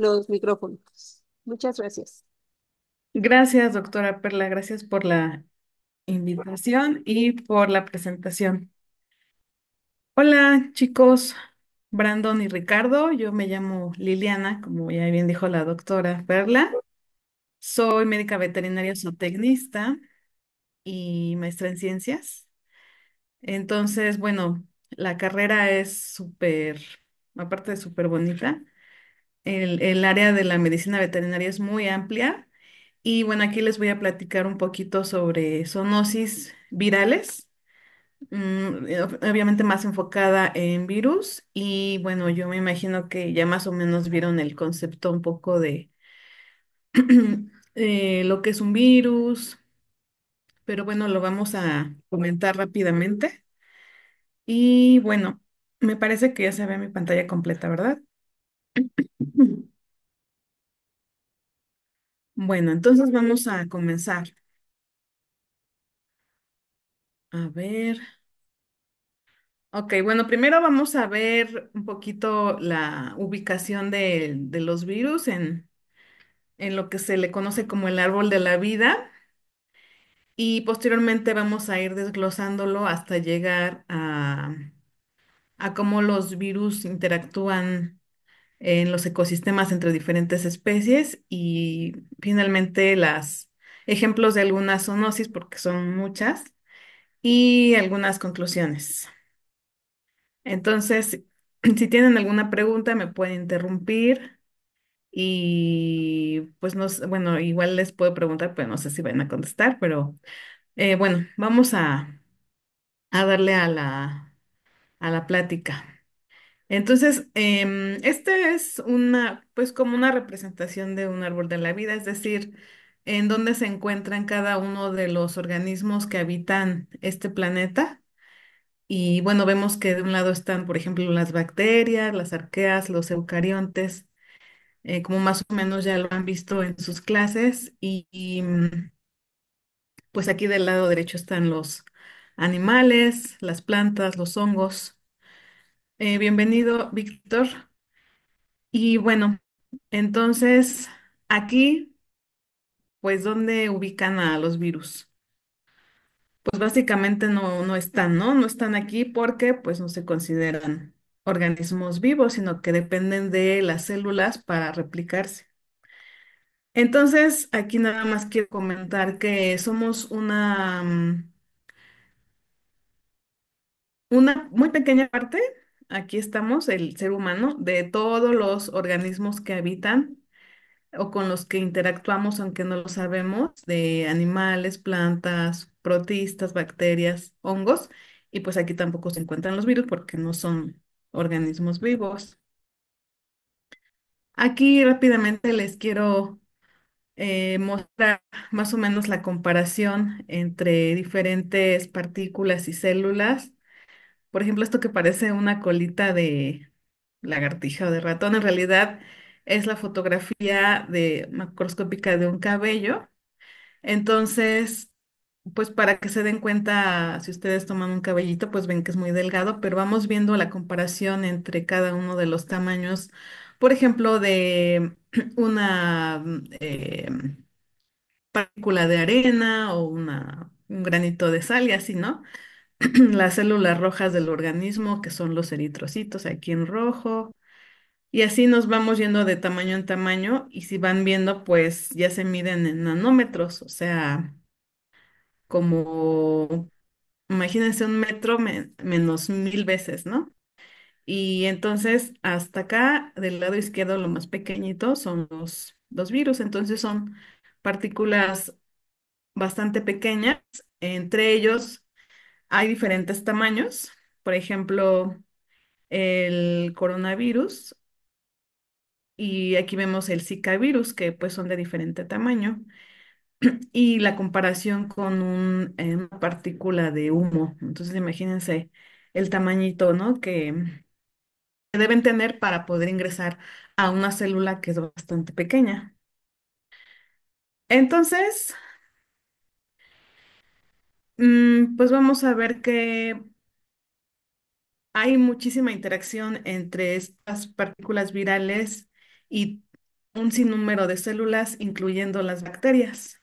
los micrófonos. Muchas gracias. Gracias, doctora Perla. Gracias por la invitación y por la presentación. Hola, chicos, Brandon y Ricardo. Yo me llamo Liliana, como ya bien dijo la doctora Perla. Soy médica veterinaria zootecnista y maestra en ciencias. Entonces, bueno, la carrera es súper, aparte de súper bonita, el, área de la medicina veterinaria es muy amplia y bueno, aquí les voy a platicar un poquito sobre zoonosis virales, mm, eh, obviamente más enfocada en virus y bueno, yo me imagino que ya más o menos vieron el concepto un poco de eh, lo que es un virus, pero bueno, lo vamos a comentar rápidamente. Y bueno, me parece que ya se ve mi pantalla completa, ¿verdad? Bueno, entonces vamos a comenzar. A ver. Ok, bueno, primero vamos a ver un poquito la ubicación de, los virus en, en lo que se le conoce como el árbol de la vida y posteriormente vamos a ir desglosándolo hasta llegar a, a cómo los virus interactúan en los ecosistemas entre diferentes especies y finalmente los ejemplos de algunas zoonosis, porque son muchas, y algunas conclusiones. Entonces, si tienen alguna pregunta, me pueden interrumpir y pues no, bueno, igual les puedo preguntar, pero pues, no sé si van a contestar, pero eh, bueno, vamos a, a darle a la, a la plática. Entonces, em, este es una, pues como una representación de un árbol de la vida, es decir, en donde se encuentran cada uno de los organismos que habitan este planeta. Y bueno, vemos que de un lado están, por ejemplo, las bacterias, las arqueas, los eucariontes, eh, como más o menos ya lo han visto en sus clases. Y, mm, pues aquí del lado derecho están los animales, las plantas, los hongos. Eh, bienvenido, Víctor. Y bueno, entonces aquí, pues, ¿dónde ubican a los virus? Pues básicamente no, no están, ¿no? No están aquí porque pues no se consideran organismos vivos, sino que dependen de las células para replicarse. Entonces, aquí nada más quiero comentar que somos una, mm, una muy pequeña parte aquí estamos, el ser humano, de todos los organismos que habitan o con los que interactuamos, aunque no lo sabemos, de animales, plantas, protistas, bacterias, hongos, y pues aquí tampoco se encuentran los virus porque no son organismos vivos. Aquí rápidamente les quiero eh, mostrar más o menos la comparación entre diferentes partículas y células por ejemplo, esto que parece una colita de lagartija o de ratón, en realidad es la fotografía de macroscópica de un cabello. Entonces, pues para que se den cuenta, si ustedes toman un cabellito, pues ven que es muy delgado, pero vamos viendo la comparación entre cada uno de los tamaños, por ejemplo, de una eh, partícula de arena o una, un granito de sal y así, ¿no? las células rojas del organismo, que son los eritrocitos aquí en rojo. Y así nos vamos yendo de tamaño en tamaño y si van viendo, pues ya se miden en nanómetros, o sea, como, imagínense un metro menos mil veces, ¿no? Y entonces hasta acá, del lado izquierdo, lo más pequeñito son los, los virus, entonces son partículas bastante pequeñas, entre ellos hay diferentes tamaños, por ejemplo, el coronavirus y aquí vemos el Zika virus, que pues son de diferente tamaño, y la comparación con eh, una partícula de humo. Entonces imagínense el tamañito, ¿no? que deben tener para poder ingresar a una célula que es bastante pequeña. Entonces, Mm, pues vamos a ver que hay muchísima interacción entre estas partículas virales y un sinnúmero de células, incluyendo las bacterias.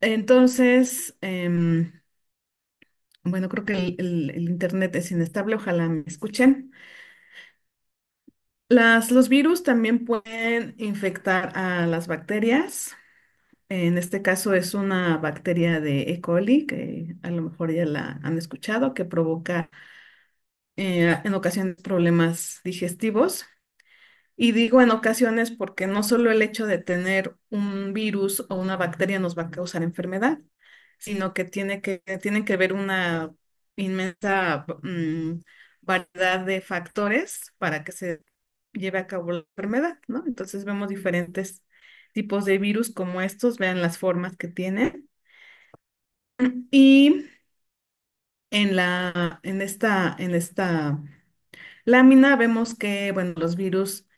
Entonces, em, bueno, creo que el, internet es inestable, ojalá me escuchen. Las, los virus también pueden infectar a las bacterias. En este caso es una bacteria de E. coli, que a lo mejor ya la han escuchado, que provoca eh, en ocasiones problemas digestivos. Y digo en ocasiones porque no solo el hecho de tener un virus o una bacteria nos va a causar enfermedad, sino que tiene que, tienen que ver una inmensa mm, variedad de factores para que se lleve a cabo la enfermedad, ¿no? Entonces vemos diferentes tipos de virus como estos, vean las formas que tienen. Y en, la, en, esta, en esta lámina vemos que, bueno, los virus,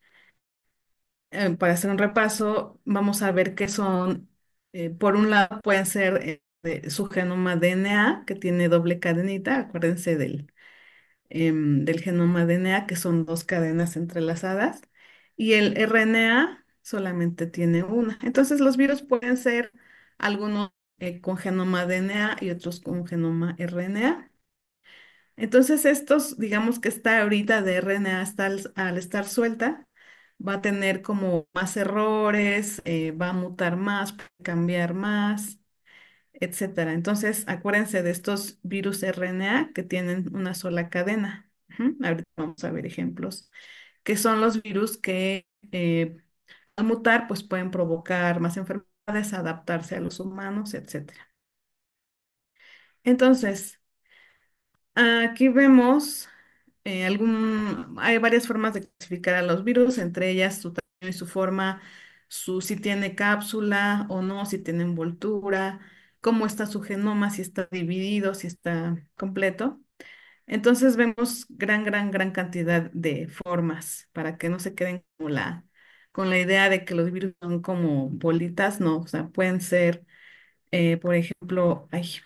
eh, para hacer un repaso, vamos a ver qué son, eh, por un lado, pueden ser eh, su genoma DNA, que tiene doble cadenita, acuérdense del, em, del genoma DNA, que son dos cadenas entrelazadas, y el RNA, solamente tiene una. Entonces los virus pueden ser algunos eh, con genoma DNA y otros con genoma RNA. Entonces estos, digamos que está ahorita de RNA al, estar suelta, va a tener como más errores, eh, va a mutar más, cambiar más, etcétera. Entonces acuérdense de estos virus RNA que tienen una sola cadena. Ahorita vamos a ver ejemplos, que son los virus que... Eh, al mutar, pues pueden provocar más enfermedades, adaptarse a los humanos, etc. Entonces, aquí vemos eh, algún, hay varias formas de clasificar a los virus, entre ellas su tamaño y su forma, si tiene cápsula o no, si tiene envoltura, cómo está su genoma, si está dividido, si está completo. Entonces vemos gran, gran, gran cantidad de formas para que no se queden como la, con la idea de que los virus son como bolitas, no, o sea, pueden ser, eh, por ejemplo, ay,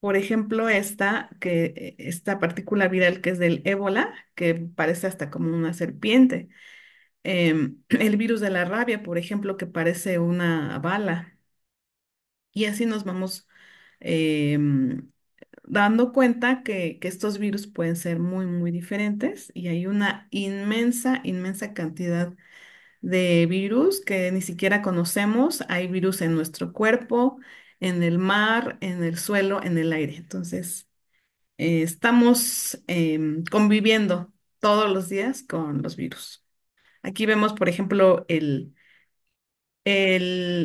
por ejemplo, esta, que, eh, esta partícula viral que es del ébola, que parece hasta como una serpiente. Em, el virus de la rabia, por ejemplo, que parece una bala. Y así nos vamos em, dando cuenta que, estos virus pueden ser muy, muy diferentes y hay una inmensa, inmensa cantidad de virus que ni siquiera conocemos. Hay virus en nuestro cuerpo, en el mar, en el suelo, en el aire. Entonces, eh, estamos em, conviviendo todos los días con los virus. Aquí vemos, por ejemplo, el,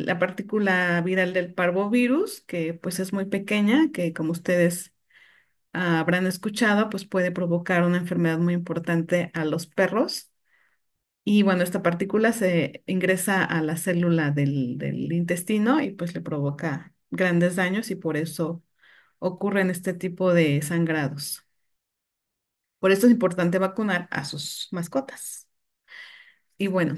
la partícula viral del parvovirus, que pues es muy pequeña, que como ustedes habrán escuchado, pues puede provocar una enfermedad muy importante a los perros. Y bueno, esta partícula se ingresa a la célula del, intestino y pues le provoca grandes daños y por eso ocurren este tipo de sangrados. Por eso es importante vacunar a sus mascotas. Y bueno,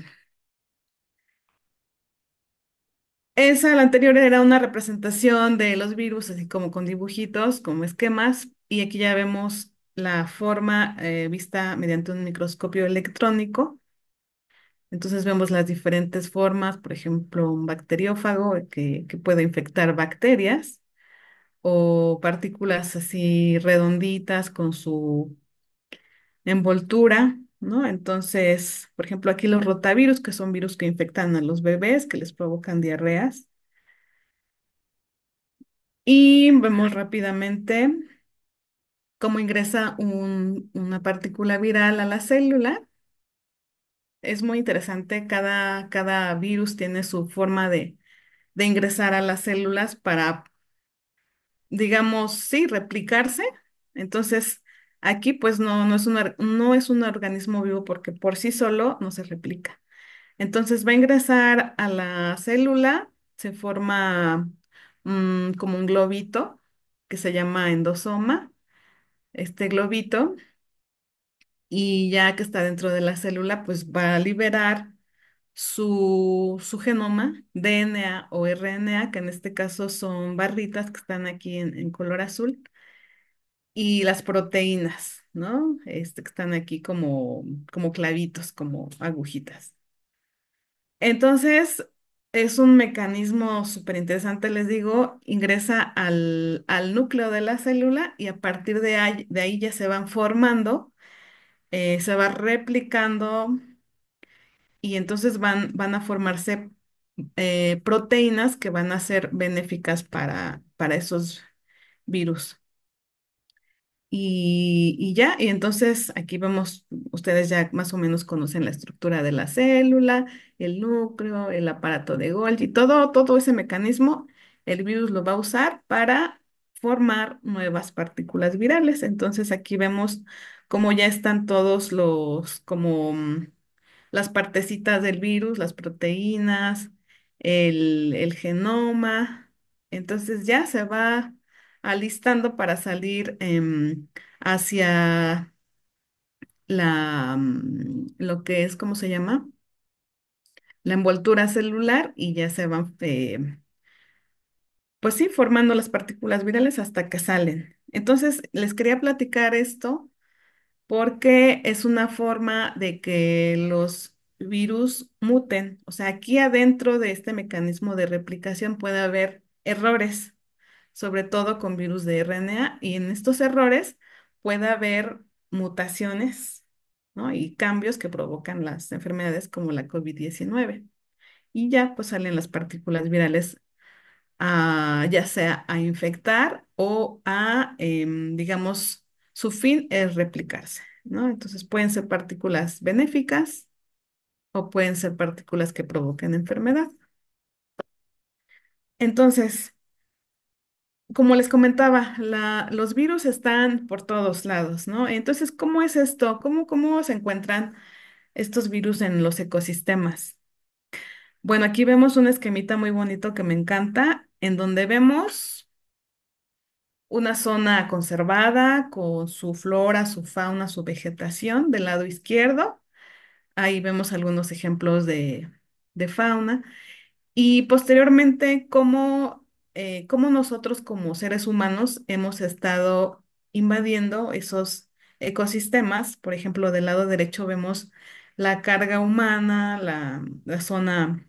esa, la anterior, era una representación de los virus, así como con dibujitos, como esquemas, y aquí ya vemos la forma eh, vista mediante un microscopio electrónico. Entonces vemos las diferentes formas, por ejemplo, un bacteriófago que, que puede infectar bacterias o partículas así redonditas con su envoltura, ¿no? Entonces, por ejemplo, aquí los rotavirus, que son virus que infectan a los bebés, que les provocan diarreas. Y vemos rápidamente cómo ingresa una partícula viral a la célula. Es muy interesante, cada, cada virus tiene su forma de, ingresar a las células para, digamos, sí, replicarse. Entonces, aquí pues no, es un, no es un organismo vivo porque por sí solo no se replica. Entonces va a ingresar a la célula, se forma mm, como un globito que se llama endosoma este globito y ya que está dentro de la célula, pues va a liberar su, su genoma, DNA o RNA, que en este caso son barritas que están aquí en, color azul, y las proteínas, ¿no? Este, que están aquí como, como clavitos, como agujitas. Entonces, es un mecanismo súper interesante, les digo, ingresa al, núcleo de la célula y a partir de ahí, de ahí ya se van formando, eh, se va replicando y entonces van, van a formarse eh, proteínas que van a ser benéficas para, para esos virus. Y, ya, y entonces aquí vemos, ustedes ya más o menos conocen la estructura de la célula, el núcleo, el aparato de Golgi, todo, todo ese mecanismo, el virus lo va a usar para formar nuevas partículas virales. Entonces aquí vemos cómo ya están todos los, como mm, las partecitas del virus, las proteínas, el, el genoma. Entonces ya se va alistando para salir em, hacia la, mm, lo que es, ¿cómo se llama? La envoltura celular y ya se van, eh, pues sí, formando las partículas virales hasta que salen. Entonces, les quería platicar esto porque es una forma de que los virus muten. O sea, aquí adentro de este mecanismo de replicación puede haber errores sobre todo con virus de RNA, y en estos errores puede haber mutaciones y cambios que provocan las enfermedades como la COVID-19. Y ya pues salen las partículas virales ya sea a infectar o a, em, digamos, su fin es replicarse, ¿no? Entonces pueden ser partículas benéficas o pueden ser partículas que provoquen enfermedad. Entonces, como les comentaba, los virus están por todos lados, ¿no? Entonces, ¿cómo es esto? ¿Cómo, se encuentran estos virus en los ecosistemas? Bueno, aquí vemos un esquemita muy bonito que me encanta, en donde vemos una zona conservada con su flora, su fauna, su vegetación del lado izquierdo. Ahí vemos algunos ejemplos de, de fauna. Y posteriormente, cómo eh, cómo nosotros como seres humanos hemos estado invadiendo esos ecosistemas. Por ejemplo, del lado derecho vemos la carga humana, la, la zona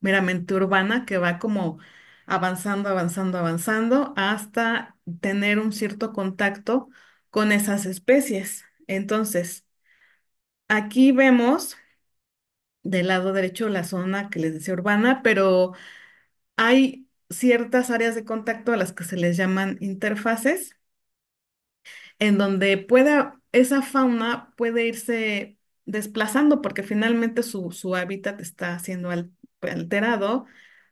meramente urbana que va como avanzando, avanzando, avanzando hasta tener un cierto contacto con esas especies. Entonces, aquí vemos del lado derecho la zona que les decía urbana, pero hay ciertas áreas de contacto a las que se les llaman interfaces, en donde pueda, esa fauna puede irse desplazando porque finalmente su, su hábitat está siendo alterado,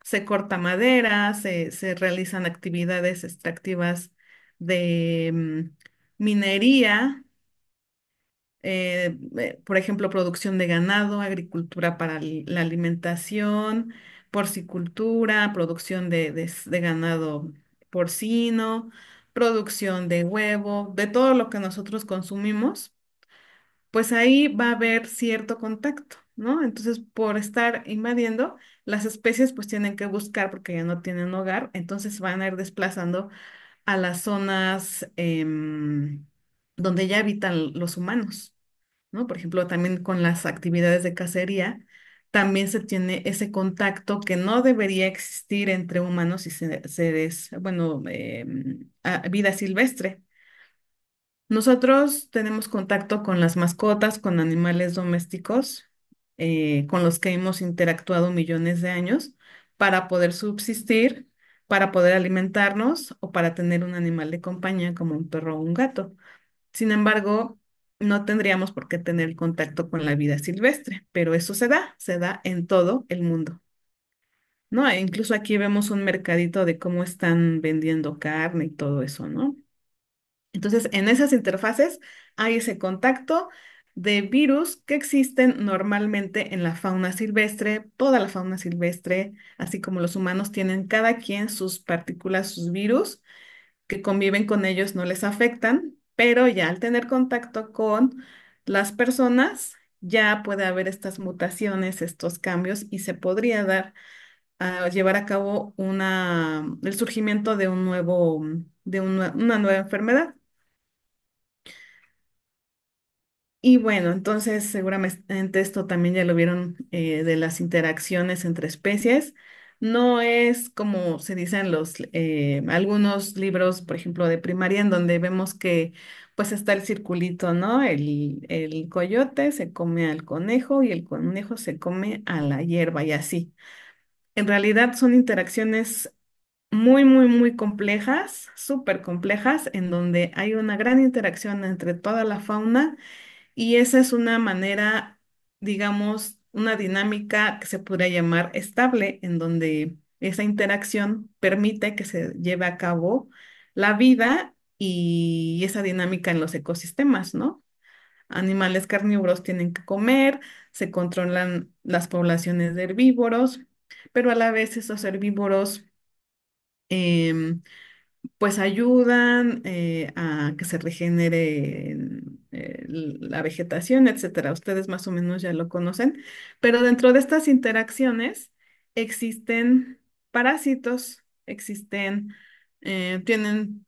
se corta madera, se, se realizan actividades extractivas de mm, minería, eh, eh, por ejemplo, producción de ganado, agricultura para la alimentación, porcicultura, producción de, ganado porcino, producción de huevo, de todo lo que nosotros consumimos, pues ahí va a haber cierto contacto, ¿no? Entonces, por estar invadiendo, las especies pues tienen que buscar porque ya no tienen hogar, entonces van a ir desplazando a las zonas em, donde ya habitan los humanos, ¿no? Por ejemplo, también con las actividades de cacería también se tiene ese contacto que no debería existir entre humanos y seres, bueno, em, vida silvestre. Nosotros tenemos contacto con las mascotas, con animales domésticos, eh, con los que hemos interactuado millones de años para poder subsistir, para poder alimentarnos o para tener un animal de compañía como un perro o un gato. Sin embargo, no tendríamos por qué tener contacto con la vida silvestre, pero eso se da, se da en todo el mundo. ¿No? E incluso aquí vemos un mercadito de cómo están vendiendo carne y todo eso, ¿no? Entonces, en esas interfaces hay ese contacto de virus que existen normalmente en la fauna silvestre, toda la fauna silvestre, así como los humanos tienen cada quien sus partículas, sus virus, que conviven con ellos no les afectan, pero ya al tener contacto con las personas, ya puede haber estas mutaciones, estos cambios y se podría dar a llevar a cabo una, el surgimiento de un nuevo, de una, nueva enfermedad. Y bueno, entonces seguramente esto también ya lo vieron eh, de las interacciones entre especies. No es como se dicen los eh, algunos libros, por ejemplo, de primaria, en donde vemos que pues está el circulito, ¿no? El, el coyote se come al conejo y el conejo se come a la hierba y así. En realidad son interacciones muy, muy, muy complejas, súper complejas, en donde hay una gran interacción entre toda la fauna y esa es una manera, digamos, una dinámica que se podría llamar estable, en donde esa interacción permite que se lleve a cabo la vida y esa dinámica en los ecosistemas, ¿no? Animales carnívoros tienen que comer, se controlan las poblaciones de herbívoros, pero a la vez esos herbívoros em, pues ayudan eh, a que se regenere eh, la vegetación, etcétera. Ustedes más o menos ya lo conocen, pero dentro de estas interacciones existen parásitos, existen, eh, tienen,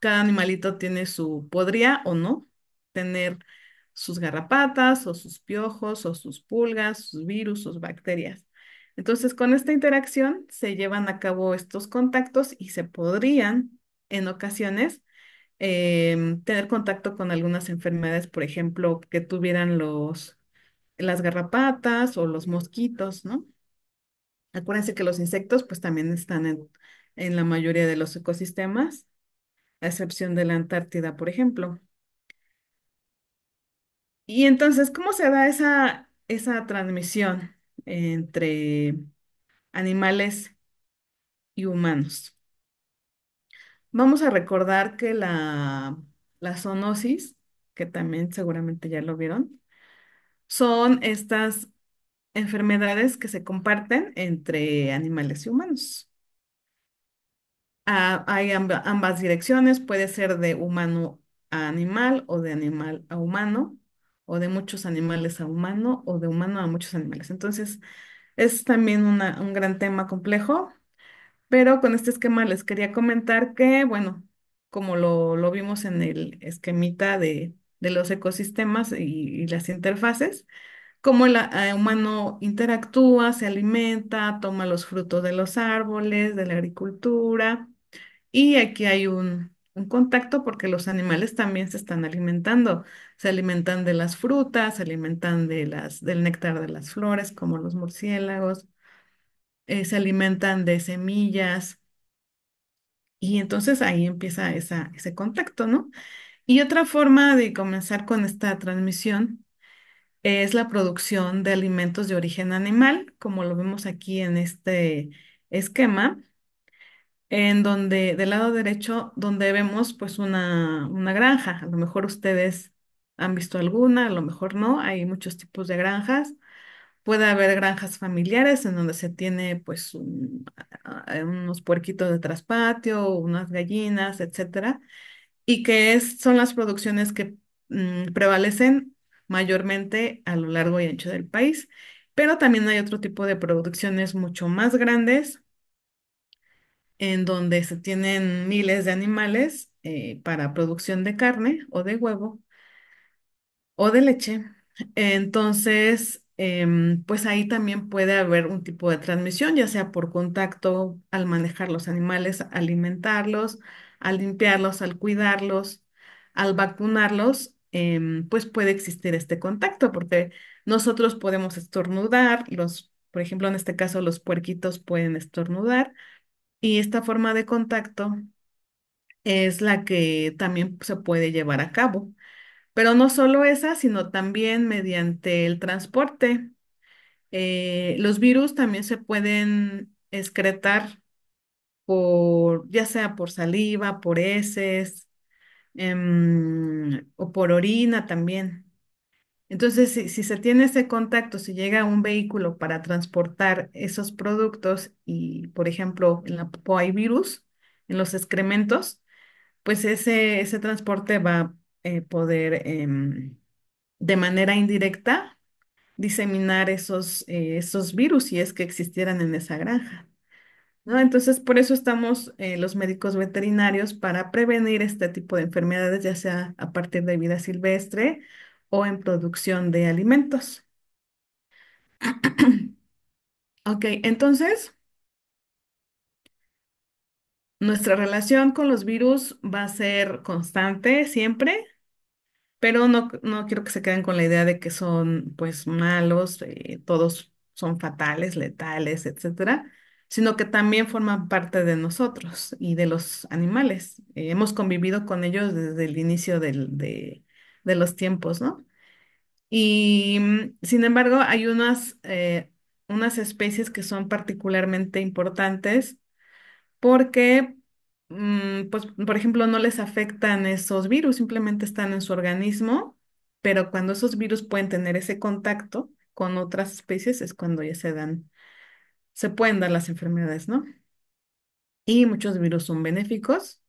cada animalito tiene su, podría o no tener sus garrapatas o sus piojos o sus pulgas, sus virus, sus bacterias. Entonces, con esta interacción se llevan a cabo estos contactos y se podrían, en ocasiones, Em, tener contacto con algunas enfermedades, por ejemplo, que tuvieran los, las garrapatas o los mosquitos, ¿no? Acuérdense que los insectos pues también están en, la mayoría de los ecosistemas, a excepción de la Antártida, por ejemplo. Y entonces, ¿cómo se da esa transmisión entre animales y humanos? Vamos a recordar que la, zoonosis, que también seguramente ya lo vieron, son estas enfermedades que se comparten entre animales y humanos. Ah, hay ambas direcciones, puede ser de humano a animal o de animal a humano o de muchos animales a humano o de humano a muchos animales. Entonces, es también un gran tema complejo pero con este esquema les quería comentar que, bueno, como lo, lo vimos en el esquemita de, los ecosistemas y, las interfaces, cómo el eh, humano interactúa, se alimenta, toma los frutos de los árboles, de la agricultura. Y aquí hay un, un contacto porque los animales también se están alimentando. Se alimentan de las frutas, se alimentan de las, del néctar de las flores, como los murciélagos, eh, se alimentan de semillas y entonces ahí empieza ese contacto, ¿no? Y otra forma de comenzar con esta transmisión es la producción de alimentos de origen animal, como lo vemos aquí en este esquema, en donde del lado derecho, donde vemos pues una, una granja, a lo mejor ustedes han visto alguna, a lo mejor no, hay muchos tipos de granjas. Puede haber granjas familiares en donde se tiene pues ah, ah, unos puerquitos de traspatio, unas gallinas, etcétera, y que es, son las producciones que mm, prevalecen mayormente a lo largo y ancho del país. Pero también hay otro tipo de producciones mucho más grandes en donde se tienen miles de animales eh, para producción de carne o de huevo o de leche. Entonces, Em, pues ahí también puede haber un tipo de transmisión, ya sea por contacto al manejar los animales, alimentarlos, al limpiarlos, al cuidarlos, al vacunarlos, em, pues puede existir este contacto, porque nosotros podemos estornudar, los, por ejemplo, en este caso los puerquitos pueden estornudar, y esta forma de contacto es la que también se puede llevar a cabo. Pero no solo esa, sino también mediante el transporte. Eh, los virus también se pueden excretar por, ya sea por saliva, por heces, em, o por orina también. Entonces, si, se tiene ese contacto, si llega un vehículo para transportar esos productos y, por ejemplo, en la hay virus, en los excrementos, pues ese, ese transporte va eh, poder em, de manera indirecta diseminar esos, eh, esos virus si es que existieran en esa granja. ¿no? Entonces, por eso estamos eh, los médicos veterinarios para prevenir este tipo de enfermedades, ya sea a partir de vida silvestre o en producción de alimentos. ok, entonces, nuestra relación con los virus va a ser constante siempre, pero no, no quiero que se queden con la idea de que son pues malos, eh, todos son fatales, letales, etcétera, sino que también forman parte de nosotros y de los animales. Eh, hemos convivido con ellos desde el inicio de, los tiempos, ¿no? Y mm, sin embargo, hay unas, eh, unas especies que son particularmente importantes porque, mm, pues, por ejemplo, no les afectan esos virus, simplemente están en su organismo, pero cuando esos virus pueden tener ese contacto con otras especies es cuando ya se dan, se pueden dar las enfermedades, ¿no? Y muchos virus son benéficos.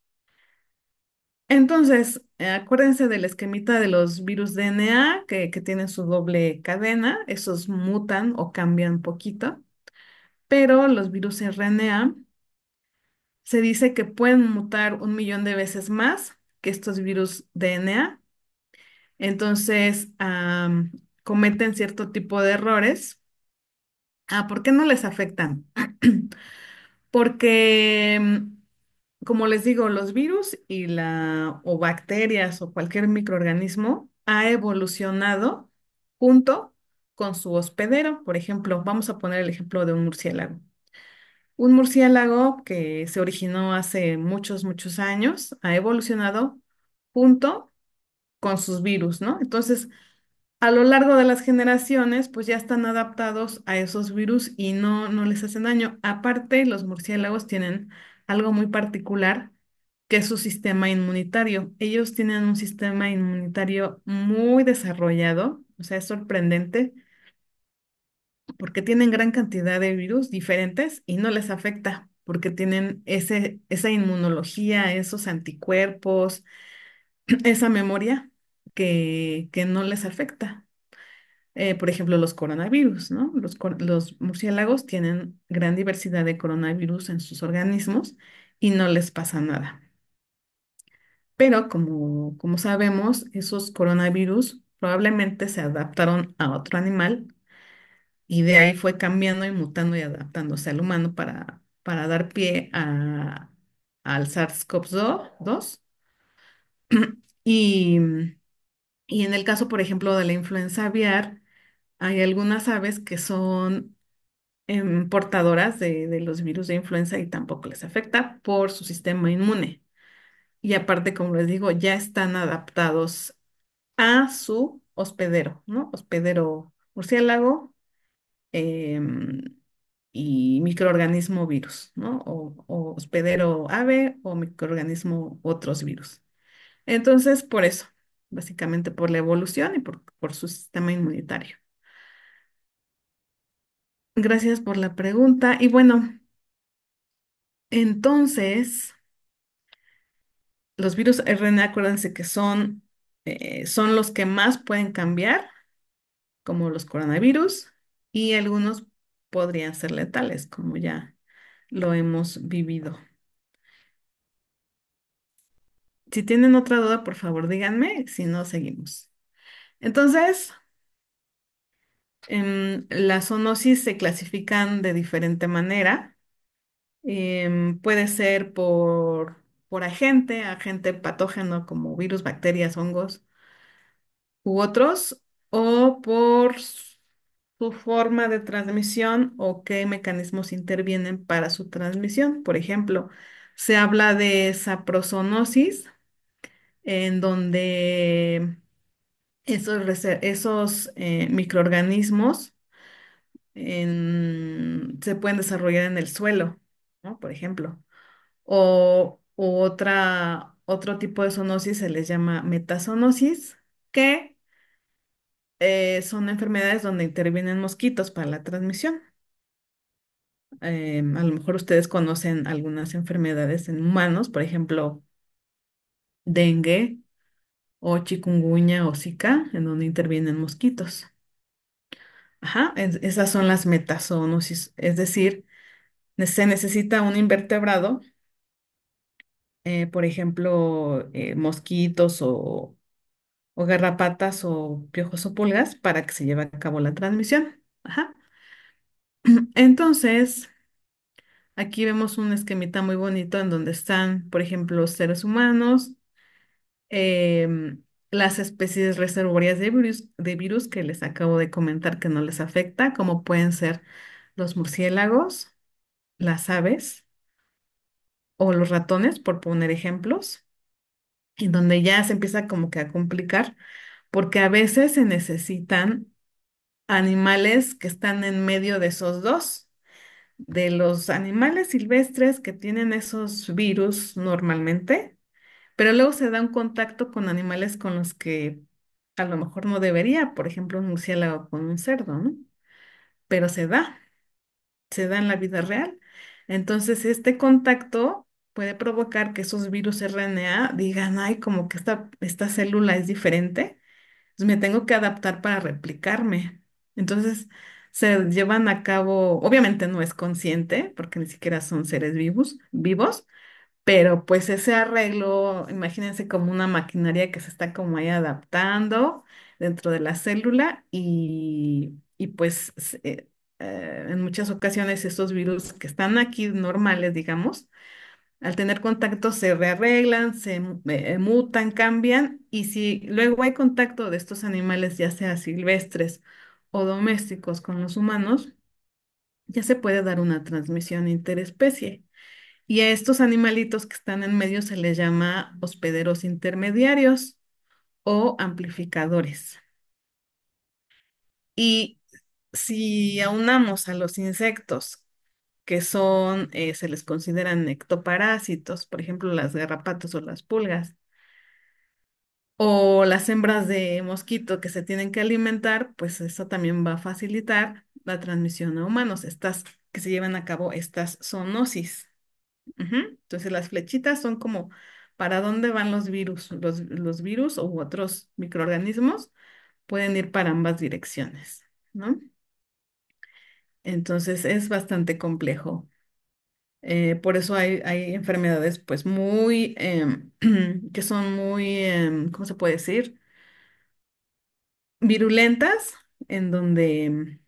Entonces, eh, acuérdense del esquemita de los virus DNA que, que, tienen su doble cadena, esos mutan o cambian poquito, pero los virus RNA se dice que pueden mutar un millón de veces más que estos virus DNA. Entonces, cometen cierto tipo de errores. Ah, ¿por qué no les afectan? Porque, mm, como les digo, los virus y la, o bacterias o cualquier microorganismo ha evolucionado junto con su hospedero. Por ejemplo, vamos a poner el ejemplo de un murciélago. Un murciélago que se originó hace muchos, muchos años, ha evolucionado junto con sus virus, ¿no? Entonces, a lo largo de las generaciones, pues ya están adaptados a esos virus y no, no les hacen daño. Aparte, los murciélagos tienen algo muy particular, que es su sistema inmunitario. Ellos tienen un sistema inmunitario muy desarrollado, o sea, es sorprendente porque tienen gran cantidad de virus diferentes y no les afecta porque tienen ese, esa inmunología, esos anticuerpos, esa memoria que, que no les afecta. Eh, por ejemplo, los coronavirus, ¿no? Los, murciélagos tienen gran diversidad de coronavirus en sus organismos y no les pasa nada. Pero como, como sabemos, esos coronavirus probablemente se adaptaron a otro animal y de ahí fue cambiando y mutando y adaptándose al humano para, para dar pie al SARS-CoV-2. Y, y en el caso, por ejemplo, de la influenza aviar, hay algunas aves que son portadoras de, de los virus de influenza y tampoco les afecta por su sistema inmune. Y aparte, como les digo, ya están adaptados a su hospedero, ¿no? Hospedero murciélago, Em, y microorganismo virus, ¿no? O, hospedero ave o microorganismo otros virus. Entonces, por eso, básicamente por la evolución y por, su sistema inmunitario. Gracias por la pregunta. Y bueno, entonces, los virus RNA, acuérdense que son, eh, son los que más pueden cambiar, como los coronavirus, y algunos podrían ser letales, como ya lo hemos vivido. Si tienen otra duda, por favor, díganme, si no, seguimos. Entonces, em, las zoonosis se clasifican de diferente manera. Em, puede ser por, por agente, agente patógeno como virus, bacterias, hongos u otros, o por su forma de transmisión o qué mecanismos intervienen para su transmisión. Por ejemplo, se habla de saprosonosis, en donde esos, esos eh, microorganismos se pueden desarrollar en el suelo, Por ejemplo. O, otra, otro tipo de zoonosis se les llama metazonosis, que eh, son enfermedades donde intervienen mosquitos para la transmisión. Em, a lo mejor ustedes conocen algunas enfermedades en humanos, por ejemplo, dengue o chikungunya o zika, en donde intervienen mosquitos. Ajá, esas son las metasonosis, es decir, se necesita un invertebrado, eh, por ejemplo, eh, mosquitos o o garrapatas o piojos o pulgas para que se lleve a cabo la transmisión. Entonces, aquí vemos un esquemita muy bonito en donde están, por ejemplo, los seres humanos, em, las especies reservorias de virus que les acabo de comentar que no les afecta, como pueden ser los murciélagos, las aves o los ratones, por poner ejemplos y donde ya se empieza como que a complicar, porque a veces se necesitan animales que están en medio de esos dos. De los animales silvestres que tienen esos virus normalmente, pero luego se da un contacto con animales con los que a lo mejor no debería, por ejemplo, un murciélago con un cerdo, ¿no? Pero se da, se da en la vida real. Entonces, este contacto puede provocar que esos virus RNA digan, ay, como que esta, esta célula es diferente, pues me tengo que adaptar para replicarme. Entonces, se llevan a cabo, obviamente no es consciente, porque ni siquiera son seres vivos, vivos, pero pues ese arreglo, imagínense como una maquinaria que se está como ahí adaptando dentro de la célula y, pues eh, eh, en muchas ocasiones estos virus que están aquí normales, digamos, al tener contacto se rearreglan, se eh, eh, mutan, cambian y si luego hay contacto de estos animales, ya sea silvestres o domésticos con los humanos, ya se puede dar una transmisión interespecie. Y a estos animalitos que están en medio se les llama hospederos intermediarios o amplificadores. Y si aunamos a los insectos que son, eh, se les consideran ectoparásitos, por ejemplo, las garrapatas o las pulgas, o las hembras de mosquito que se tienen que alimentar, pues eso también va a facilitar la transmisión a humanos, estas que se llevan a cabo estas zoonosis. Entonces las flechitas son como para dónde van los virus, los, los virus u otros microorganismos pueden ir para ambas direcciones, ¿no? Entonces es bastante complejo. Eh, por eso hay, hay enfermedades pues muy, em, que son muy, em, ¿cómo se puede decir? Virulentas, en donde em,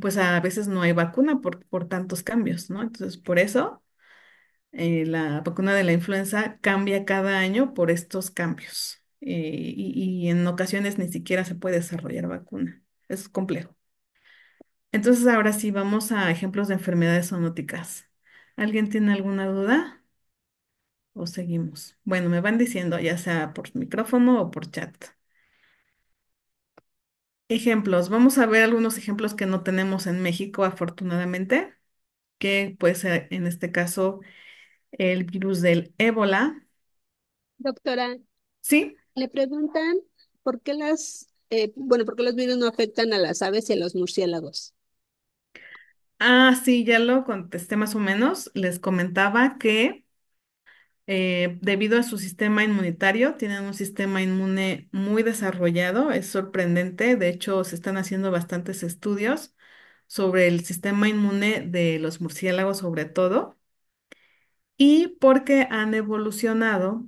pues a veces no hay vacuna por, por tantos cambios, ¿no? Entonces por eso eh, la vacuna de la influenza cambia cada año por estos cambios. Eh, y en ocasiones ni siquiera se puede desarrollar vacuna. Es complejo. Entonces, ahora sí, vamos a ejemplos de enfermedades zoonóticas. ¿Alguien tiene alguna duda o seguimos? Bueno, me van diciendo, ya sea por micrófono o por chat. Ejemplos. Vamos a ver algunos ejemplos que no tenemos en México, afortunadamente, que puede ser en este caso el virus del ébola. Doctora, Sí, le preguntan por qué las, eh, bueno, por qué los virus no afectan a las aves y a los murciélagos. Ah, sí, ya lo contesté más o menos. Les comentaba que eh, debido a su sistema inmunitario, tienen un sistema inmune muy desarrollado, es sorprendente, de hecho se están haciendo bastantes estudios sobre el sistema inmune de los murciélagos sobre todo, y porque han evolucionado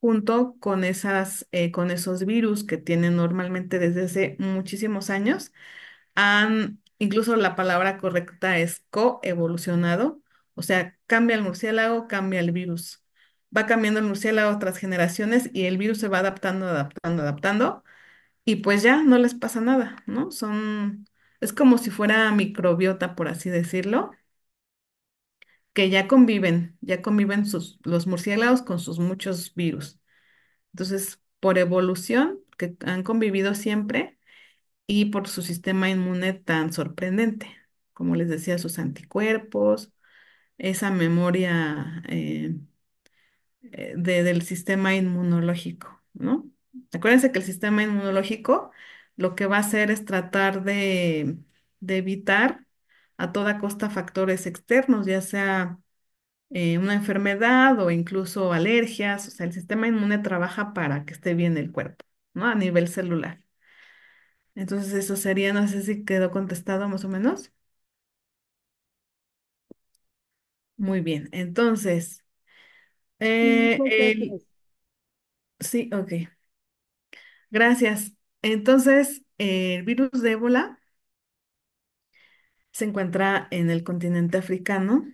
junto con esas, eh, con esos virus que tienen normalmente desde hace muchísimos años, han Incluso la palabra correcta es coevolucionado, o sea, cambia el murciélago, cambia el virus. Va cambiando el murciélago tras generaciones y el virus se va adaptando, adaptando, adaptando y pues ya no les pasa nada, ¿no? Son, es como si fuera microbiota, por así decirlo, que ya conviven, ya conviven sus, los murciélagos con sus muchos virus. Entonces, por evolución, que han convivido siempre, y por su sistema inmune tan sorprendente. Como les decía, sus anticuerpos, esa memoria eh, eh, del sistema inmunológico, ¿no? Acuérdense que el sistema inmunológico lo que va a hacer es tratar de, evitar a toda costa factores externos, ya sea eh, una enfermedad o incluso alergias. O sea, el sistema inmune trabaja para que esté bien el cuerpo, ¿no? A nivel celular. Entonces eso sería, no sé si quedó contestado más o menos. Muy bien. Entonces, sí, eh, ok. Gracias. Entonces, el virus de ébola se encuentra en el continente africano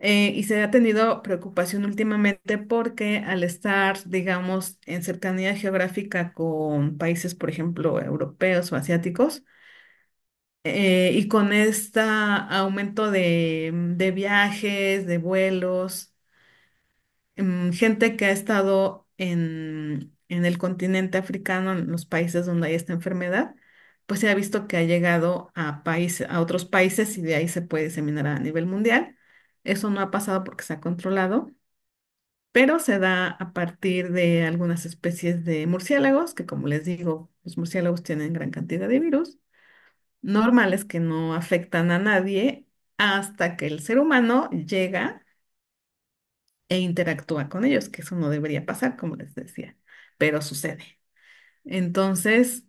eh, y se ha tenido preocupación últimamente porque al estar, digamos, en cercanía geográfica con países, por ejemplo, europeos o asiáticos, eh, y con este aumento de, viajes, de vuelos, mm, gente que ha estado en, en el continente africano, en los países donde hay esta enfermedad, pues se ha visto que ha llegado a, a otros países y de ahí se puede diseminar a nivel mundial. Eso no ha pasado porque se ha controlado, pero se da a partir de algunas especies de murciélagos, que como les digo, los murciélagos tienen gran cantidad de virus, normales que no afectan a nadie hasta que el ser humano llega e interactúa con ellos, que eso no debería pasar, como les decía, pero sucede. Entonces,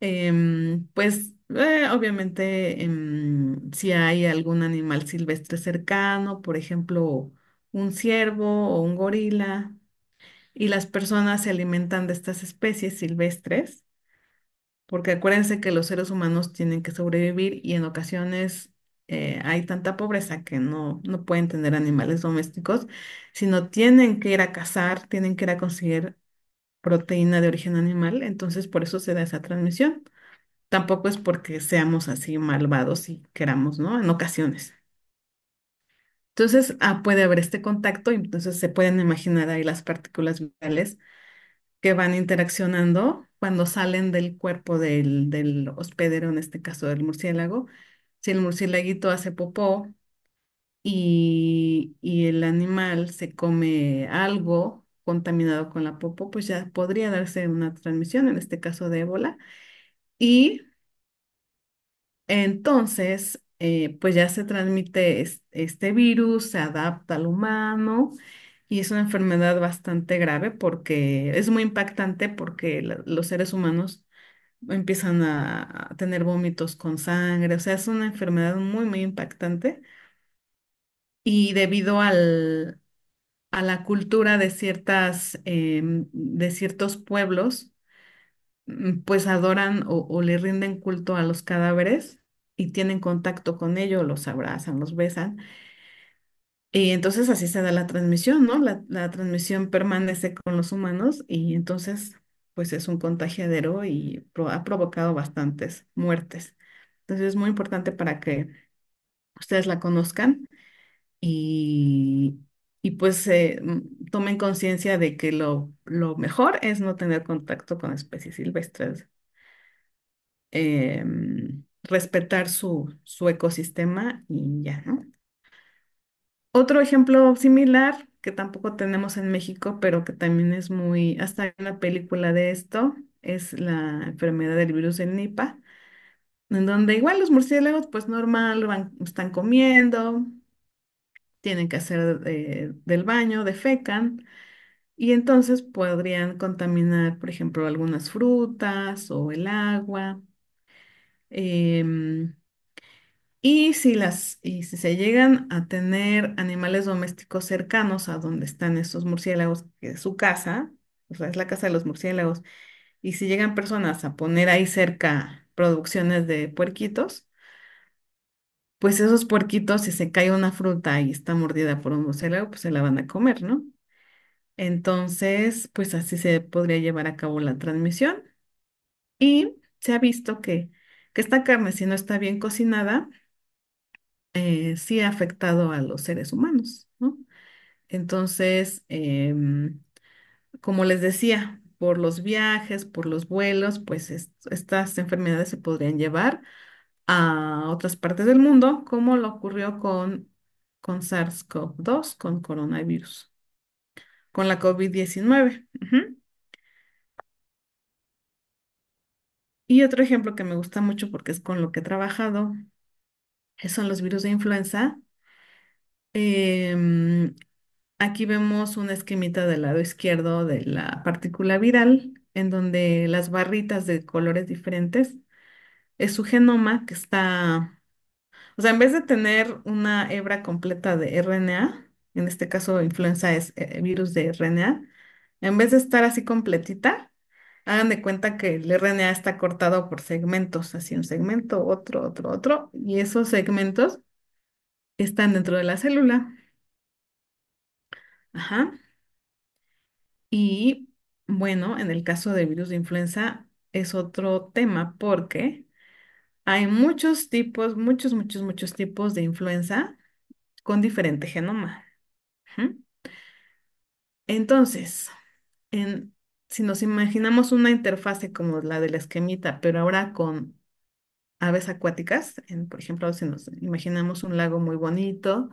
em, pues eh, obviamente, em, si hay algún animal silvestre cercano, por ejemplo, un ciervo o un gorila, y las personas se alimentan de estas especies silvestres, porque acuérdense que los seres humanos tienen que sobrevivir y en ocasiones eh, hay tanta pobreza que no, no pueden tener animales domésticos, sino tienen que ir a cazar, tienen que ir a conseguir proteína de origen animal, entonces por eso se da esa transmisión. Tampoco es porque seamos así malvados y queramos, ¿no? En ocasiones. Entonces, ah, puede haber este contacto y entonces se pueden imaginar ahí las partículas virales que van interaccionando cuando salen del cuerpo del, hospedero, en este caso del murciélago. Si el murciélaguito hace popó y, y el animal se come algo contaminado con la popó, pues ya podría darse una transmisión, en este caso de ébola, y entonces, eh, pues ya se transmite este virus, se adapta al humano y es una enfermedad bastante grave porque es muy impactante porque los seres humanos empiezan a, tener vómitos con sangre, o sea, es una enfermedad muy, muy impactante y debido al, a la cultura de ciertas, em, de ciertos pueblos, Mm, pues adoran o, le rinden culto a los cadáveres y tienen contacto con ellos, los abrazan, los besan. Y entonces así se da la transmisión, ¿no? La, transmisión permanece con los humanos y entonces pues es un contagiadero y ha provocado bastantes muertes. Entonces es muy importante para que ustedes la conozcan y, y pues eh, mm, tomen conciencia de que lo, mejor es no tener contacto con especies silvestres, em, respetar su, su ecosistema y ya, ¿no? Otro ejemplo similar que tampoco tenemos en México, pero que también es muy, hasta hay una película de esto, es la enfermedad del virus del Nipah, en donde igual los murciélagos pues normal están comiendo, tienen que hacer del baño, defecan, y entonces podrían contaminar, por ejemplo, algunas frutas o el agua. Em, y si las, y si se llegan a tener animales domésticos cercanos a donde están esos murciélagos, que es su casa, o sea, es la casa de los murciélagos, y si llegan personas a poner ahí cerca producciones de puerquitos, pues esos puerquitos, si se cae una fruta y está mordida por un murciélago, pues se la van a comer, ¿no? Entonces, pues así se podría llevar a cabo la transmisión. Y se ha visto que, que esta carne, si no está bien cocinada, eh, sí ha afectado a los seres humanos, ¿no? Entonces, em, como les decía, por los viajes, por los vuelos, pues estas enfermedades se podrían llevar a otras partes del mundo, como lo ocurrió con, con SARS-CoV-2, con coronavirus, con la COVID-19. Y otro ejemplo que me gusta mucho porque es con lo que he trabajado, son los virus de influenza. Em, aquí vemos una esquemita del lado izquierdo de la partícula viral, en donde las barritas de colores diferentes es su genoma que está, o sea, en vez de tener una hebra completa de RNA, en este caso influenza es eh, virus de RNA, en vez de estar así completita, hagan de cuenta que el RNA está cortado por segmentos, así un segmento, otro, otro, otro, y esos segmentos están dentro de la célula. Ajá. Y bueno, en el caso de virus de influenza es otro tema porque hay muchos tipos, muchos, muchos, muchos tipos de influenza con diferente genoma. Entonces, si nos imaginamos una interfase como la de la esquemita, pero ahora con aves acuáticas, por ejemplo, si nos imaginamos un lago muy bonito,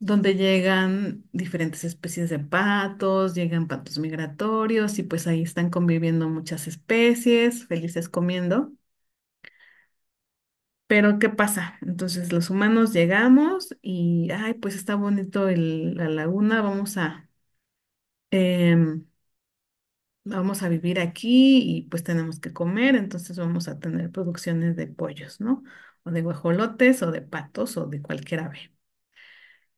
donde llegan diferentes especies de patos, llegan patos migratorios y pues ahí están conviviendo muchas especies, felices comiendo. Pero ¿qué pasa? Entonces los humanos llegamos y, ay, pues está bonito la laguna, vamos a, em, vamos a vivir aquí y pues tenemos que comer, entonces vamos a tener producciones de pollos, ¿no? O de guajolotes o de patos o de cualquier ave.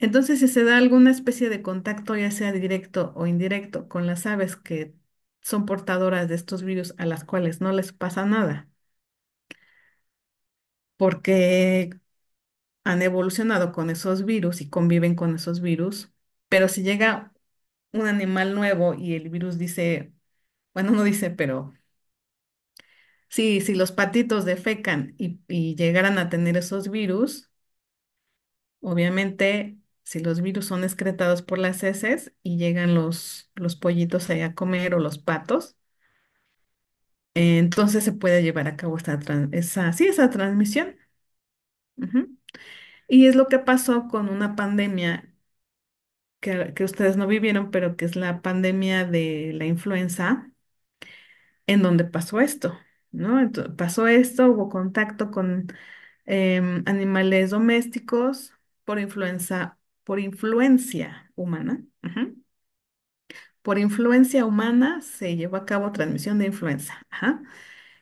Entonces, si se da alguna especie de contacto, ya sea directo o indirecto, con las aves que son portadoras de estos virus a las cuales no les pasa nada porque han evolucionado con esos virus y conviven con esos virus, pero si llega un animal nuevo y el virus dice, bueno, no dice, pero si los patitos defecan y, llegaran a tener esos virus, obviamente, si los virus son excretados por las heces y llegan los, los pollitos ahí a comer o los patos, entonces se puede llevar a cabo esta, esa, sí, esa transmisión. Y es lo que pasó con una pandemia que, ustedes no vivieron, pero que es la pandemia de la influenza, en donde pasó esto, ¿no? pasó esto, hubo contacto con em, animales domésticos por influenza, por influencia humana. Por influencia humana se llevó a cabo transmisión de influenza.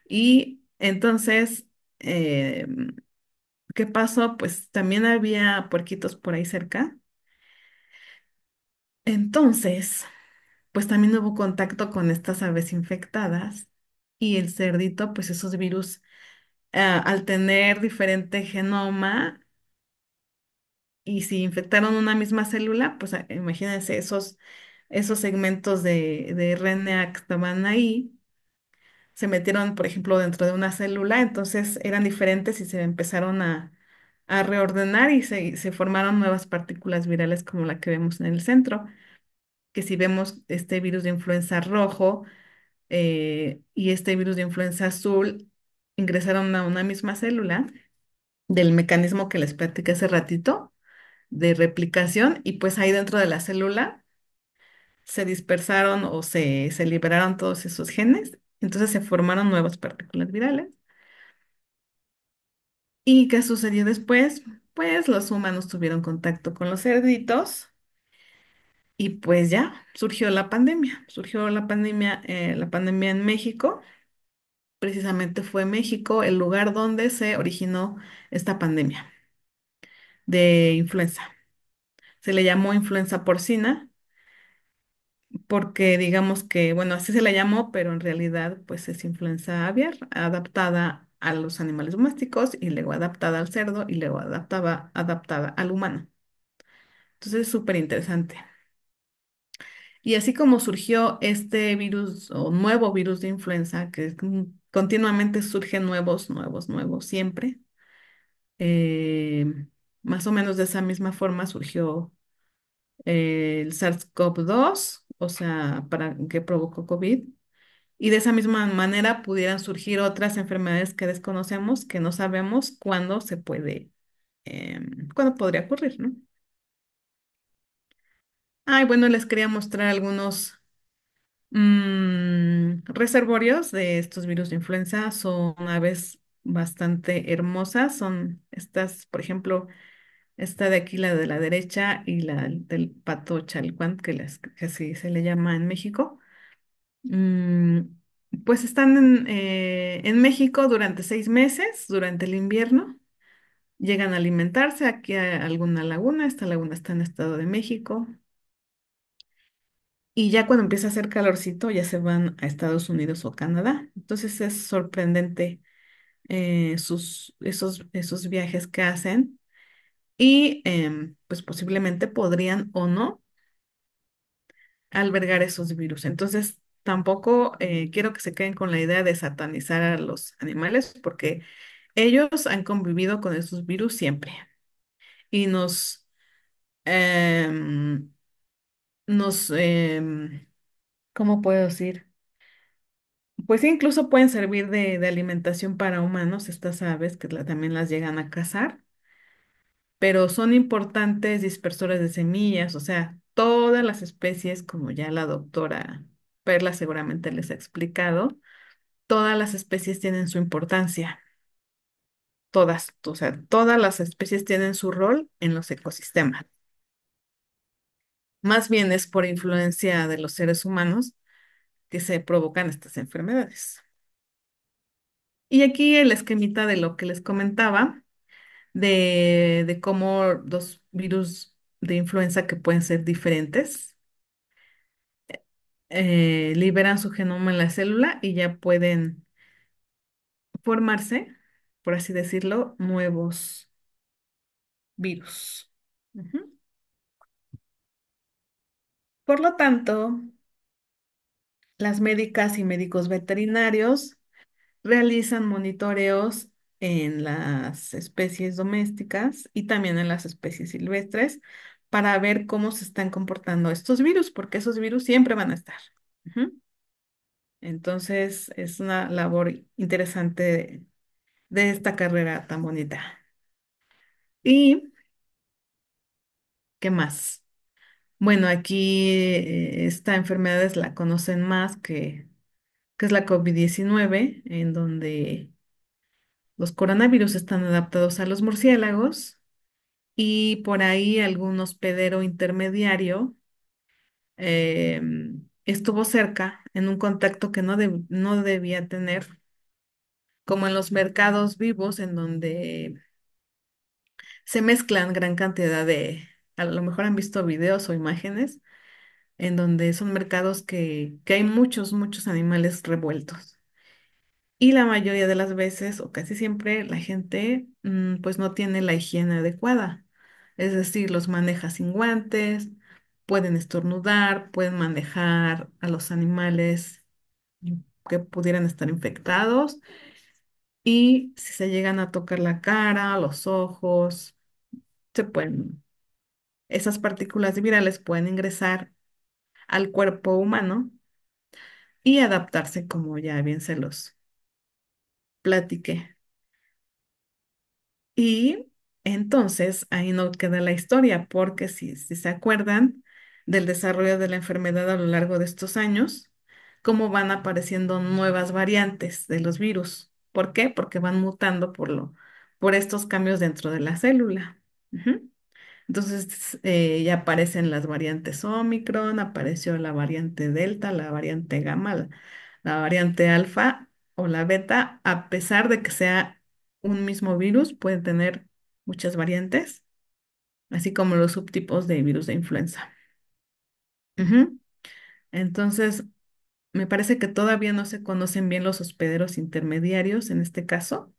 Y entonces, eh, ¿qué pasó? Pues también había puerquitos por ahí cerca. Entonces, pues también hubo contacto con estas aves infectadas y el cerdito, pues esos virus, ah, al tener diferente genoma, y si infectaron una misma célula, pues ah, imagínense esos esos segmentos de, RNA que estaban ahí se metieron, por ejemplo, dentro de una célula, entonces eran diferentes y se empezaron a, reordenar y se, formaron nuevas partículas virales como la que vemos en el centro, que si vemos este virus de influenza rojo eh, y este virus de influenza azul ingresaron a una misma célula del mecanismo que les platicé hace ratito de replicación y pues ahí dentro de la célula se dispersaron o se, liberaron todos esos genes, entonces se formaron nuevas partículas virales. ¿Y qué sucedió después? Pues los humanos tuvieron contacto con los cerditos y pues ya surgió la pandemia. Surgió la pandemia, eh, la pandemia en México. Precisamente fue México el lugar donde se originó esta pandemia de influenza. Se le llamó influenza porcina porque digamos que, bueno, así se la llamó, pero en realidad pues es influenza aviar adaptada a los animales domésticos y luego adaptada al cerdo y luego adaptaba, adaptada al humano. Entonces, es súper interesante. Y así como surgió este virus o nuevo virus de influenza, que continuamente surgen nuevos, nuevos, nuevos, siempre, eh, más o menos de esa misma forma surgió eh, el SARS-CoV-2 o sea, para, que provocó COVID. Y de esa misma manera pudieran surgir otras enfermedades que desconocemos, que no sabemos cuándo se puede, em, cuándo podría ocurrir, ¿no? Ay, bueno, les quería mostrar algunos mm, reservorios de estos virus de influenza. Son aves bastante hermosas. Son estas, por ejemplo, esta de aquí la de la derecha y la del pato chalcuán, que, así se le llama en México. Mm, pues están eh, en, México durante seis meses, durante el invierno. Llegan a alimentarse aquí a alguna laguna. Esta laguna está en el Estado de México. Y ya cuando empieza a hacer calorcito, ya se van a Estados Unidos o Canadá. Entonces es sorprendente eh, sus, esos, esos viajes que hacen y em, pues posiblemente podrían o no albergar esos virus. Entonces, tampoco eh, quiero que se queden con la idea de satanizar a los animales porque ellos han convivido con esos virus siempre y nos, em, nos, em, ¿cómo puedo decir? Pues incluso pueden servir de, alimentación para humanos estas aves que también las llegan a cazar pero son importantes dispersores de semillas, o sea, todas las especies, como ya la doctora Perla seguramente les ha explicado, todas las especies tienen su importancia. Todas, o sea, todas las especies tienen su rol en los ecosistemas. Más bien es por influencia de los seres humanos que se provocan estas enfermedades. Y aquí el esquemita de lo que les comentaba de, cómo dos virus de influenza que pueden ser diferentes eh, liberan su genoma en la célula y ya pueden formarse, por así decirlo, nuevos virus. Por lo tanto, las médicas y médicos veterinarios realizan monitoreos en las especies domésticas y también en las especies silvestres para ver cómo se están comportando estos virus, porque esos virus siempre van a estar. Entonces, es una labor interesante de, esta carrera tan bonita. ¿Y qué más? Bueno, aquí esta enfermedad es la conocen más que, que es la COVID-19, en donde los coronavirus están adaptados a los murciélagos y por ahí algún hospedero intermediario em, estuvo cerca en un contacto que no, no debía tener, como en los mercados vivos en donde se mezclan gran cantidad de, a lo mejor han visto videos o imágenes en donde son mercados que hay muchos, muchos animales revueltos. Y la mayoría de las veces, o casi siempre, la gente mm, pues no tiene la higiene adecuada. Es decir, los maneja sin guantes, pueden estornudar, pueden manejar a los animales que pudieran estar infectados. Y si se llegan a tocar la cara, los ojos, se pueden, esas partículas virales pueden ingresar al cuerpo humano y adaptarse, como ya bien se los platiqué. Y entonces ahí no queda la historia, porque si, se acuerdan del desarrollo de la enfermedad a lo largo de estos años, cómo van apareciendo nuevas variantes de los virus. ¿Por qué? Porque van mutando por, lo, por estos cambios dentro de la célula. Entonces eh, ya aparecen las variantes Omicron, apareció la variante Delta, la variante Gamma, la, la variante Alfa o la beta, a pesar de que sea un mismo virus, puede tener muchas variantes, así como los subtipos de virus de influenza. Entonces, me parece que todavía no se conocen bien los hospederos intermediarios en este caso,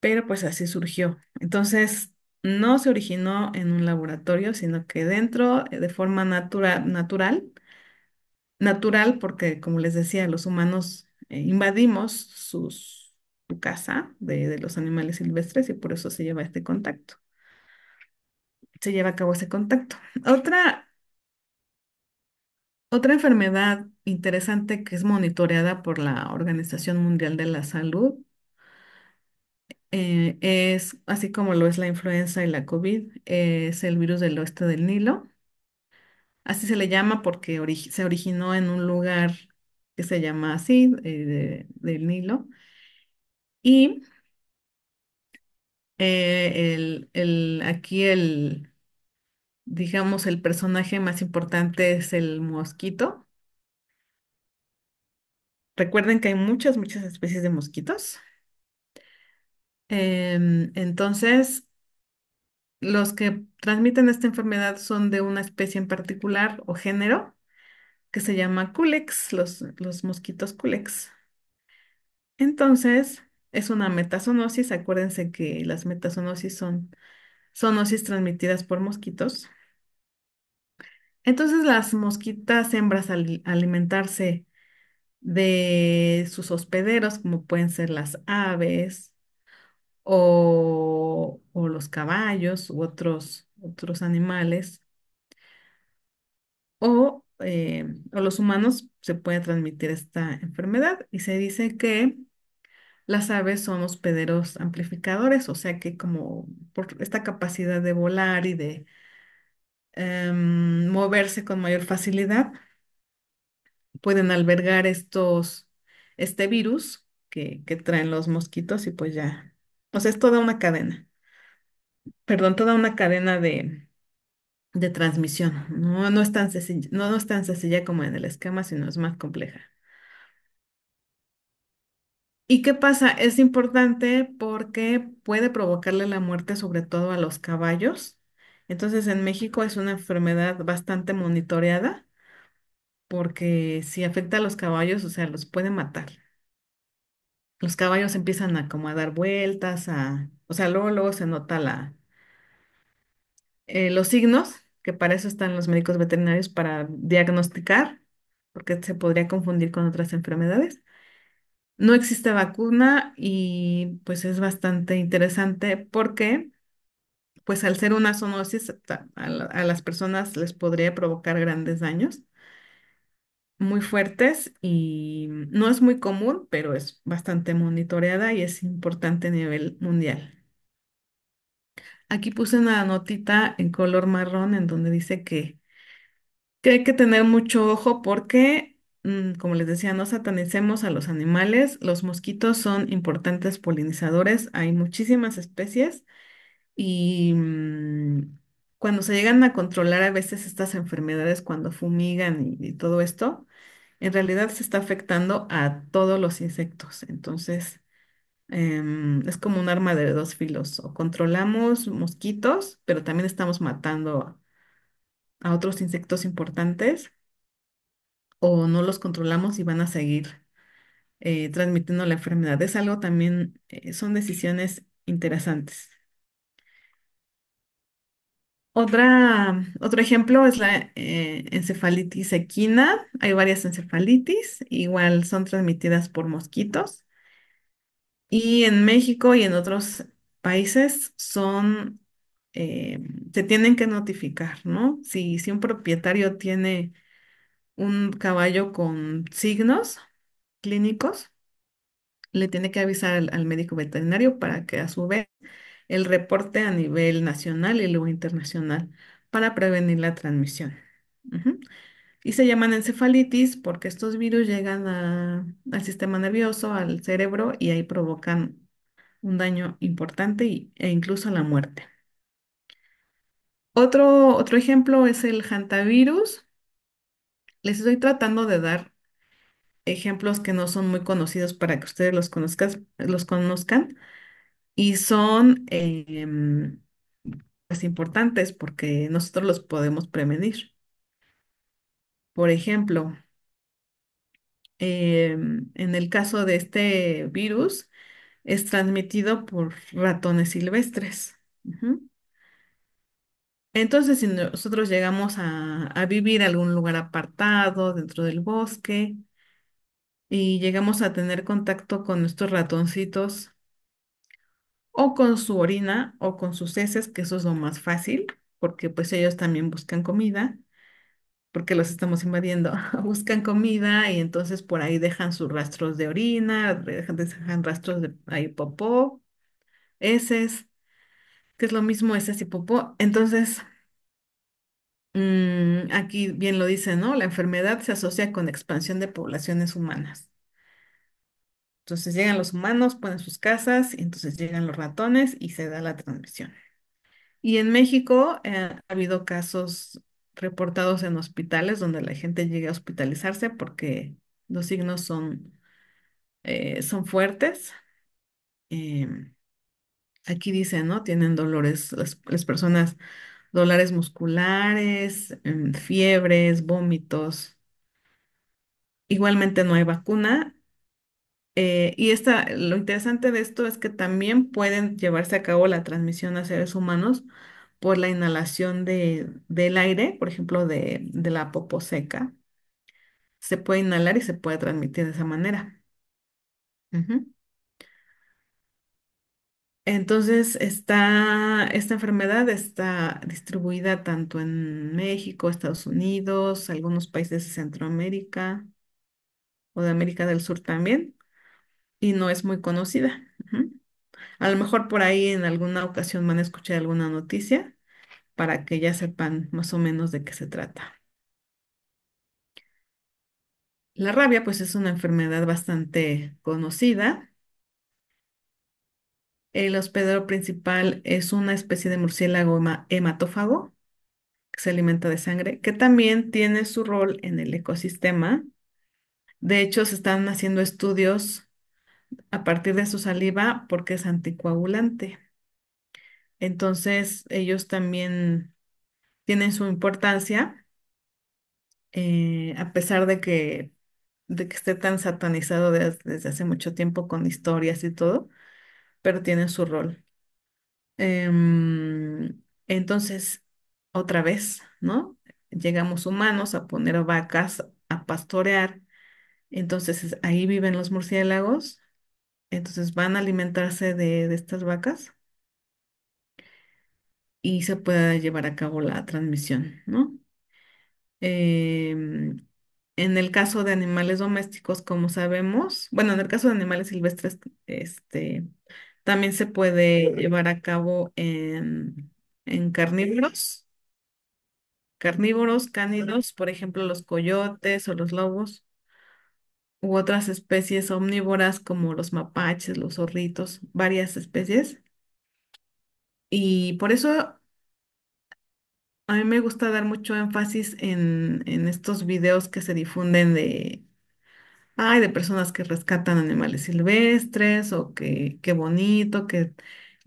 pero pues así surgió. Entonces, no se originó en un laboratorio, sino que dentro, eh, de forma natural, natural porque, como les decía, los humanos eh, invadimos su casa de, los animales silvestres y por eso se lleva este contacto. Se lleva a cabo ese contacto. Otra, otra enfermedad interesante que es monitoreada por la Organización Mundial de la Salud eh, es, así como lo es la influenza y la COVID, es el virus del oeste del Nilo Así se le llama porque se originó en un lugar que se llama así, eh, del Nilo. Y eh, el, aquí el, digamos, el personaje más importante es el mosquito. Recuerden que hay muchas, muchas especies de mosquitos. Em, entonces, los que transmiten esta enfermedad son de una especie en particular o género que se llama culex, los, mosquitos culex. Entonces, es una metazonosis. Acuérdense que las metazonosis son sonosis transmitidas por mosquitos. Entonces, las mosquitas hembras al alimentarse de sus hospederos, como pueden ser las aves, o, los caballos u otros, otros animales, eh, o, los humanos se puede transmitir esta enfermedad. Y se dice que las aves son hospederos amplificadores, o sea que como por esta capacidad de volar y de em, moverse con mayor facilidad, pueden albergar estos, este virus que, que traen los mosquitos y pues ya o sea, es toda una cadena, perdón, toda una cadena de, de transmisión. No, no es no, no es tan sencilla como en el esquema, sino es más compleja. ¿Y qué pasa? Es importante porque puede provocarle la muerte sobre todo a los caballos. Entonces en México es una enfermedad bastante monitoreada porque si afecta a los caballos, o sea, los puede matar los caballos empiezan a dar vueltas, a, o sea, luego, se nota la, eh, los signos, que para eso están los médicos veterinarios para diagnosticar, porque se podría confundir con otras enfermedades. No existe vacuna y pues es bastante interesante porque pues al ser una zoonosis a las personas les podría provocar grandes daños muy fuertes y no es muy común, pero es bastante monitoreada y es importante a nivel mundial. Aquí puse una notita en color marrón en donde dice que, que hay que tener mucho ojo porque, mm, como les decía, no satanicemos a los animales. Los mosquitos son importantes polinizadores, hay muchísimas especies y... Mm, cuando se llegan a controlar a veces estas enfermedades, cuando fumigan y, todo esto, en realidad se está afectando a todos los insectos. Entonces, em, es como un arma de dos filos. O controlamos mosquitos, pero también estamos matando a otros insectos importantes, o no los controlamos y van a seguir eh, transmitiendo la enfermedad. Es algo también, eh, son decisiones interesantes. Otra, otro ejemplo es la eh, encefalitis equina. Hay varias encefalitis, igual son transmitidas por mosquitos. Y en México y en otros países son, eh, se tienen que notificar, ¿no? Si, si un propietario tiene un caballo con signos clínicos, le tiene que avisar al médico veterinario para que a su vez el reporte a nivel nacional y luego internacional para prevenir la transmisión. Y se llaman encefalitis porque estos virus llegan al sistema nervioso, al cerebro y ahí provocan un daño importante e incluso la muerte. Otro, ejemplo es el hantavirus. Les estoy tratando de dar ejemplos que no son muy conocidos para que ustedes los, los conozcan, y son em, pues, importantes porque nosotros los podemos prevenir. Por ejemplo, em, en el caso de este virus, es transmitido por ratones silvestres. Entonces, si nosotros llegamos a, a vivir en algún lugar apartado, dentro del bosque, y llegamos a tener contacto con nuestros ratoncitos o con su orina o con sus heces, que eso es lo más fácil, porque pues ellos también buscan comida, porque los estamos invadiendo, buscan comida y entonces por ahí dejan sus rastros de orina, dejan, rastros de ahí popó, heces, que es lo mismo heces y popó. Entonces, mm, aquí bien lo dice, ¿no? La enfermedad se asocia con expansión de poblaciones humanas. Entonces llegan los humanos, ponen sus casas, y entonces llegan los ratones y se da la transmisión. Y en México eh, ha habido casos reportados en hospitales donde la gente llega a hospitalizarse porque los signos son, eh, son fuertes. Em, aquí dicen, ¿no? Tienen dolores, las, las personas, dolores musculares, em, fiebres, vómitos. Igualmente no hay vacuna eh, y lo interesante de esto es que también pueden llevarse a cabo la transmisión a seres humanos por la inhalación del aire, por ejemplo, de, la popo seca. Se puede inhalar y se puede transmitir de esa manera. Entonces, esta enfermedad está distribuida tanto en México, Estados Unidos, algunos países de Centroamérica o de América del Sur también y no es muy conocida. A lo mejor por ahí en alguna ocasión van a escuchar alguna noticia para que ya sepan más o menos de qué se trata. La rabia, pues, es una enfermedad bastante conocida. El hospedero principal es una especie de murciélago hematófago que se alimenta de sangre, que también tiene su rol en el ecosistema. De hecho, se están haciendo estudios a partir de su saliva porque es anticoagulante. Entonces, ellos también tienen su importancia, eh, a pesar de que, de que esté tan satanizado desde hace mucho tiempo con historias y todo, pero tienen su rol. Em, entonces, otra vez, ¿no? Llegamos humanos a poner vacas a pastorear. Entonces, ahí viven los murciélagos entonces van a alimentarse de, estas vacas y se puede llevar a cabo la transmisión, ¿no? Em, en el caso de animales domésticos, como sabemos, bueno, en el caso de animales silvestres, este, también se puede llevar a cabo en, en carnívoros, carnívoros, cánidos, por ejemplo, los coyotes o los lobos u otras especies omnívoras como los mapaches, los zorritos, varias especies. Y por eso a mí me gusta dar mucho énfasis en, estos videos que se difunden de, ay, de personas que rescatan animales silvestres o que qué bonito, que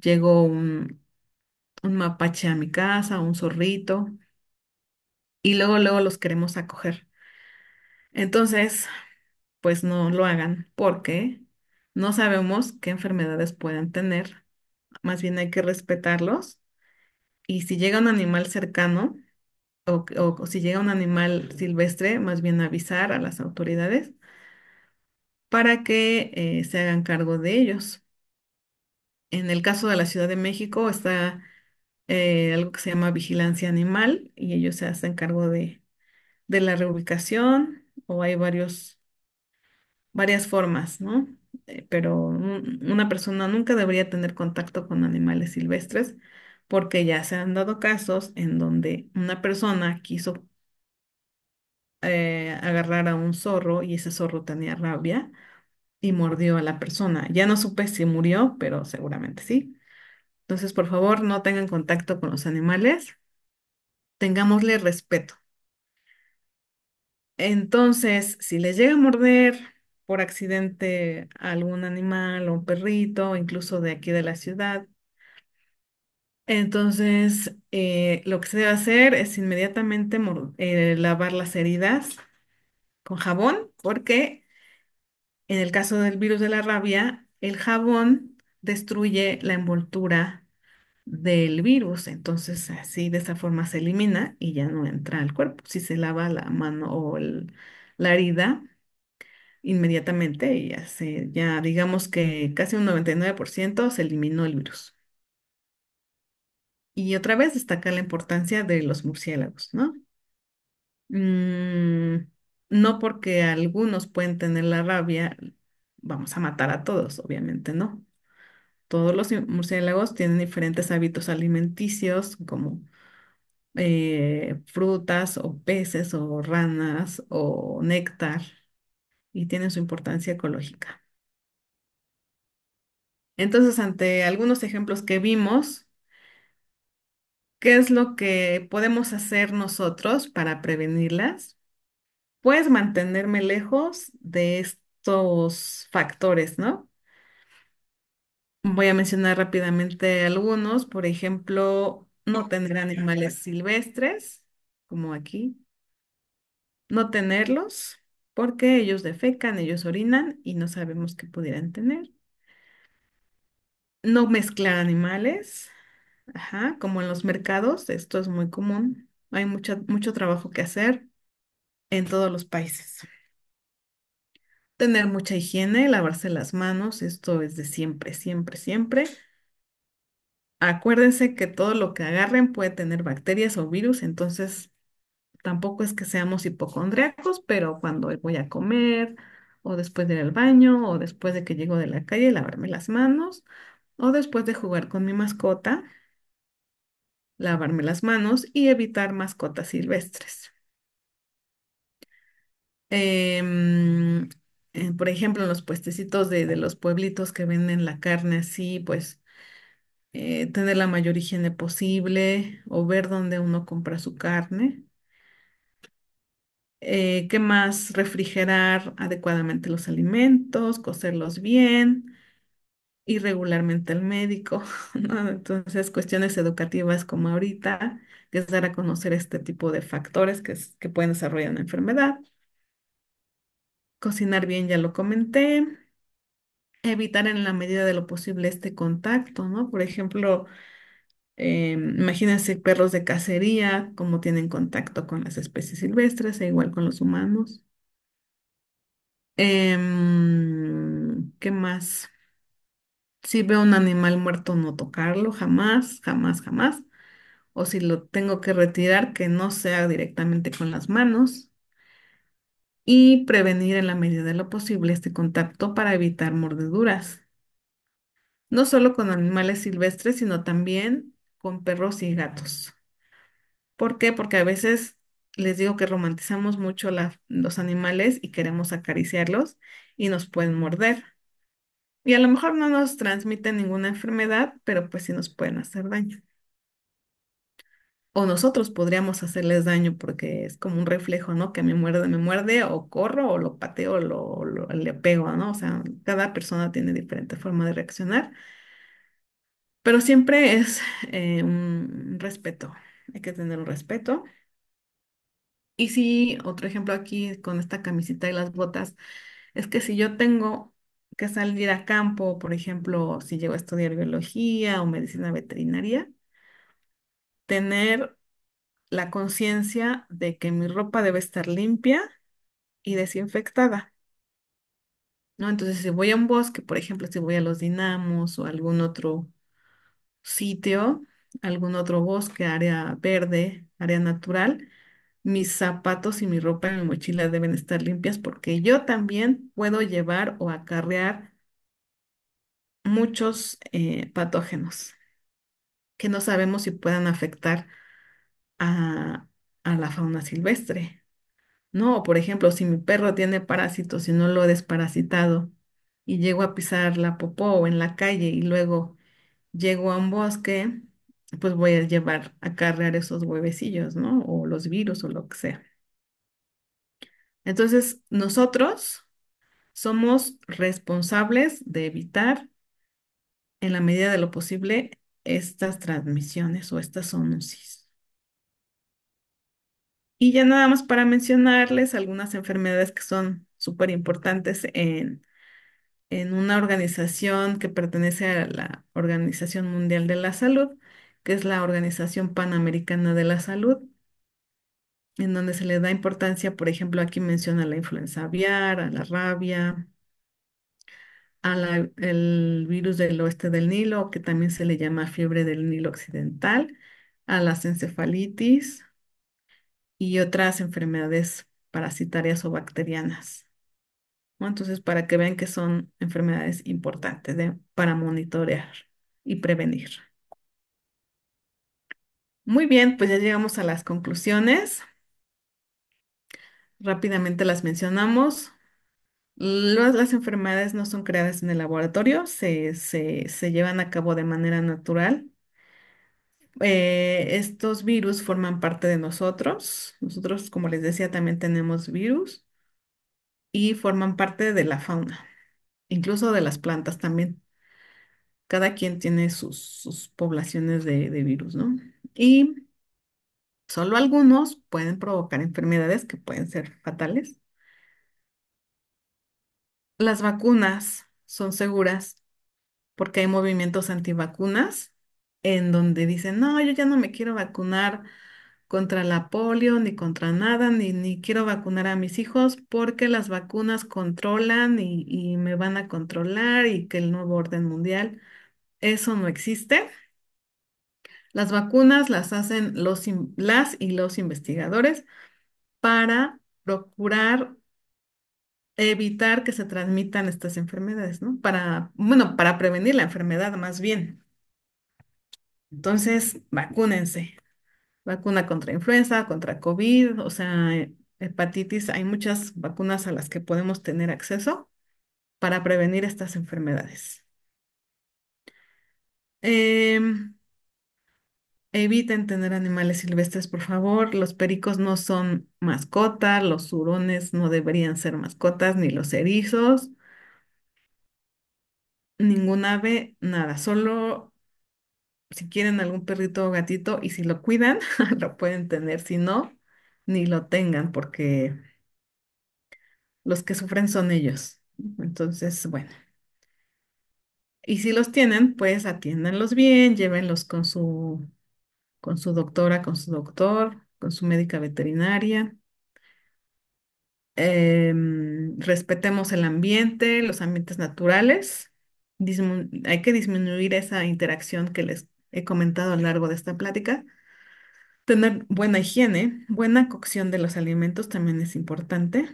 llegó un, un mapache a mi casa, un zorrito, y luego, luego los queremos acoger. Entonces, pues no lo hagan porque no sabemos qué enfermedades pueden tener. Más bien hay que respetarlos. Y si llega un animal cercano o, si llega un animal silvestre, más bien avisar a las autoridades para que eh, se hagan cargo de ellos. En el caso de la Ciudad de México está eh, algo que se llama vigilancia animal y ellos se hacen cargo de la reubicación o hay varios varias formas, ¿no? Eh, pero una persona nunca debería tener contacto con animales silvestres porque ya se han dado casos en donde una persona quiso eh, agarrar a un zorro y ese zorro tenía rabia y mordió a la persona. Ya no supe si murió, pero seguramente sí. Entonces, por favor, no tengan contacto con los animales, tengámosle respeto. Entonces, si les llega a morder por accidente algún animal o un perrito, incluso de aquí de la ciudad. Entonces, eh, lo que se debe hacer es inmediatamente eh, lavar las heridas con jabón, porque en el caso del virus de la rabia, el jabón destruye la envoltura del virus. Entonces, así de esa forma se elimina y ya no entra al cuerpo. Si se lava la mano o la herida, inmediatamente y ya, ya digamos que casi un 99% se eliminó el virus. Y otra vez destaca la importancia de los murciélagos, ¿no? Mm, no porque algunos pueden tener la rabia, vamos a matar a todos, obviamente no. Todos los murciélagos tienen diferentes hábitos alimenticios, como eh, frutas o peces o ranas o néctar y tienen su importancia ecológica. Entonces, ante algunos ejemplos que vimos, ¿qué es lo que podemos hacer nosotros para prevenirlas? Pues mantenerme lejos de estos factores, ¿no? Voy a mencionar rápidamente algunos, por ejemplo, no tener animales silvestres, como aquí, no tenerlos, porque ellos defecan, ellos orinan y no sabemos qué pudieran tener. No mezclar animales, ajá, como en los mercados, esto es muy común. Hay mucho trabajo que hacer en todos los países. Tener mucha higiene, lavarse las manos, esto es de siempre, siempre, siempre. Acuérdense que todo lo que agarren puede tener bacterias o virus, entonces tampoco es que seamos hipocondriacos, pero cuando voy a comer, o después de ir al baño, o después de que llego de la calle, lavarme las manos, o después de jugar con mi mascota, lavarme las manos y evitar mascotas silvestres. Em, eh, por ejemplo, en los puestecitos de, los pueblitos que venden la carne así, pues eh, tener la mayor higiene posible o ver dónde uno compra su carne. Eh, ¿qué más? Refrigerar adecuadamente los alimentos, cocerlos bien, ir regularmente al médico, ¿no? Entonces, cuestiones educativas como ahorita, que es dar a conocer este tipo de factores que, que pueden desarrollar una enfermedad. Cocinar bien, ya lo comenté. Evitar en la medida de lo posible este contacto, ¿no? Por ejemplo, eh, imagínense perros de cacería, cómo tienen contacto con las especies silvestres, e igual con los humanos. Em, ¿qué más? Si veo un animal muerto, no tocarlo, jamás, jamás, jamás. O si lo tengo que retirar, que no sea directamente con las manos. Y prevenir en la medida de lo posible este contacto para evitar mordeduras. No solo con animales silvestres, sino también con perros y gatos. ¿Por qué? Porque a veces les digo que romantizamos mucho los animales y queremos acariciarlos y nos pueden morder. Y a lo mejor no nos transmiten ninguna enfermedad, pero pues sí nos pueden hacer daño. O nosotros podríamos hacerles daño porque es como un reflejo, ¿no? Que me muerde, me muerde, o corro, o lo pateo, o le pego, ¿no? O sea, cada persona tiene diferente forma de reaccionar pero siempre es eh, un respeto. Hay que tener un respeto. Y sí, otro ejemplo aquí con esta camisita y las botas, es que si yo tengo que salir a campo, por ejemplo, si llego a estudiar biología o medicina veterinaria, tener la conciencia de que mi ropa debe estar limpia y desinfectada, ¿no? Entonces, si voy a un bosque, por ejemplo, si voy a los dinamos o algún otro sitio, algún otro bosque, área verde, área natural, mis zapatos y mi ropa y mi mochila deben estar limpias porque yo también puedo llevar o acarrear muchos eh, patógenos que no sabemos si puedan afectar a, la fauna silvestre. No, por ejemplo, si mi perro tiene parásitos y no lo he desparasitado y llego a pisar la popó en la calle y luego llego a un bosque, pues voy a llevar a cargar esos huevecillos, ¿no? O los virus o lo que sea. Entonces, nosotros somos responsables de evitar, en la medida de lo posible, estas transmisiones o estas zoonosis. Y ya nada más para mencionarles algunas enfermedades que son súper importantes en en una organización que pertenece a la Organización Mundial de la Salud, que es la Organización Panamericana de la Salud, en donde se le da importancia, por ejemplo, aquí menciona la influenza aviar, a la rabia, al virus del oeste del Nilo, que también se le llama fiebre del Nilo Occidental, a las encefalitis y otras enfermedades parasitarias o bacterianas. Entonces, para que vean que son enfermedades importantes para monitorear y prevenir. Muy bien, pues ya llegamos a las conclusiones. Rápidamente las mencionamos. Las, enfermedades no son creadas en el laboratorio, se, llevan a cabo de manera natural. Eh, estos virus forman parte de nosotros. Nosotros, como les decía, también tenemos virus y forman parte de la fauna, incluso de las plantas también. Cada quien tiene sus, poblaciones de, de virus, ¿no? Y solo algunos pueden provocar enfermedades que pueden ser fatales. Las vacunas son seguras porque hay movimientos antivacunas en donde dicen, no, yo ya no me quiero vacunar contra la polio, ni contra nada, ni, ni quiero vacunar a mis hijos porque las vacunas controlan y, me van a controlar y que el nuevo orden mundial, eso no existe. Las vacunas las hacen los, las y los investigadores para procurar evitar que se transmitan estas enfermedades, ¿no? Para, bueno, para prevenir la enfermedad más bien. Entonces, vacúnense vacuna contra influenza, contra COVID, o sea, hepatitis, hay muchas vacunas a las que podemos tener acceso para prevenir estas enfermedades. Em, eviten tener animales silvestres, por favor. Los pericos no son mascotas, los hurones no deberían ser mascotas, ni los erizos. Ningún ave, nada, solo si quieren algún perrito o gatito y si lo cuidan, lo pueden tener. Si no, ni lo tengan porque los que sufren son ellos. Entonces, bueno. Y si los tienen, pues atiéndanlos bien, llévenlos con su, con su doctora, con su doctor, con su médica veterinaria. Em, respetemos el ambiente, los ambientes naturales. hay que disminuir esa interacción que les he comentado a lo largo de esta plática. Tener buena higiene, buena cocción de los alimentos también es importante.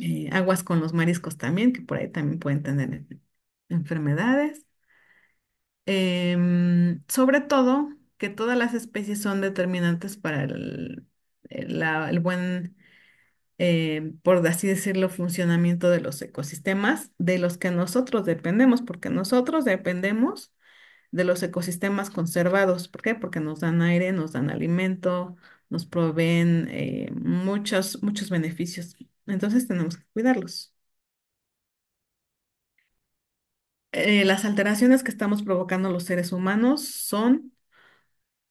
Eh, aguas con los mariscos también, que por ahí también pueden tener enfermedades. Em, sobre todo que todas las especies son determinantes para el, el buen eh, por así decirlo, funcionamiento de los ecosistemas de los que nosotros dependemos, porque nosotros dependemos de los ecosistemas conservados. ¿Por qué? Porque nos dan aire, nos dan alimento, nos proveen eh, muchos, muchos beneficios. Entonces tenemos que cuidarlos. Eh, las alteraciones que estamos provocando los seres humanos son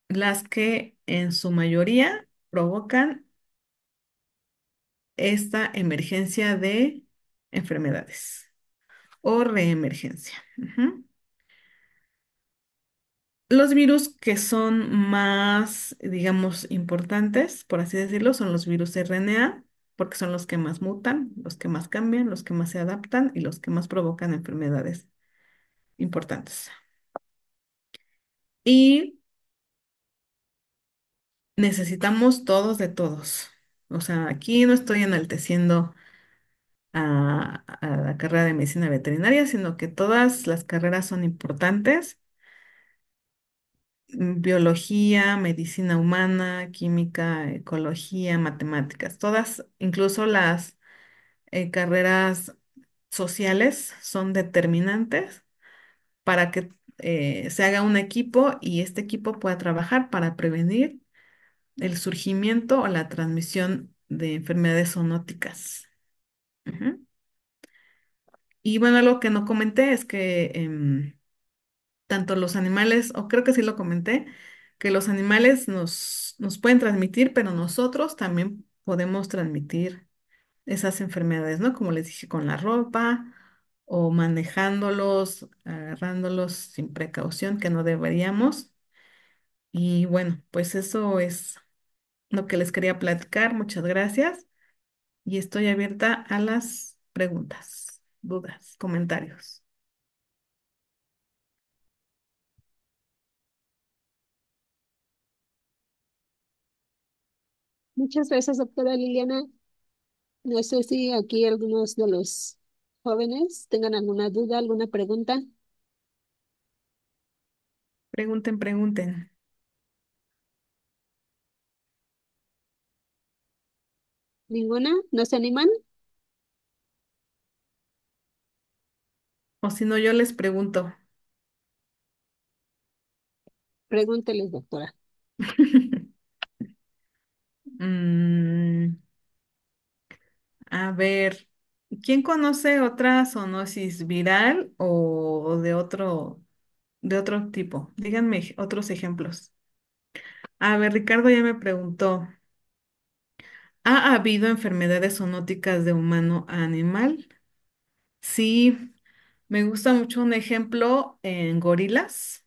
las que en su mayoría provocan esta emergencia de enfermedades o reemergencia. Los virus que son más, digamos, importantes, por así decirlo, son los virus RNA, porque son los que más mutan, los que más cambian, los que más se adaptan y los que más provocan enfermedades importantes. Y necesitamos todos de todos. O sea, aquí no estoy enalteciendo a, la carrera de medicina veterinaria, sino que todas las carreras son importantes. Biología, medicina humana, química, ecología, matemáticas, todas, incluso las eh, carreras sociales son determinantes para que eh, se haga un equipo y este equipo pueda trabajar para prevenir el surgimiento o la transmisión de enfermedades zoonóticas. Y bueno, algo que no comenté es que em, tanto los animales, o creo que sí lo comenté, que los animales nos, nos pueden transmitir, pero nosotros también podemos transmitir esas enfermedades, ¿no? Como les dije, con la ropa o manejándolos, agarrándolos sin precaución, que no deberíamos. Y bueno, pues eso es lo que les quería platicar. Muchas gracias. Y estoy abierta a las preguntas, dudas, comentarios. Muchas gracias, doctora Liliana. No sé si aquí algunos de los jóvenes tengan alguna duda, alguna pregunta. Pregunten, pregunten. ¿Ninguna? ¿No se animan? O si no, yo les pregunto. Pregúnteles, doctora. Mm. a ver, ¿quién conoce otra zoonosis viral o, de otro, de otro tipo? Díganme otros ejemplos. A ver, Ricardo ya me preguntó. ¿Ha habido enfermedades zoonóticas de humano a animal? Sí, me gusta mucho un ejemplo en gorilas,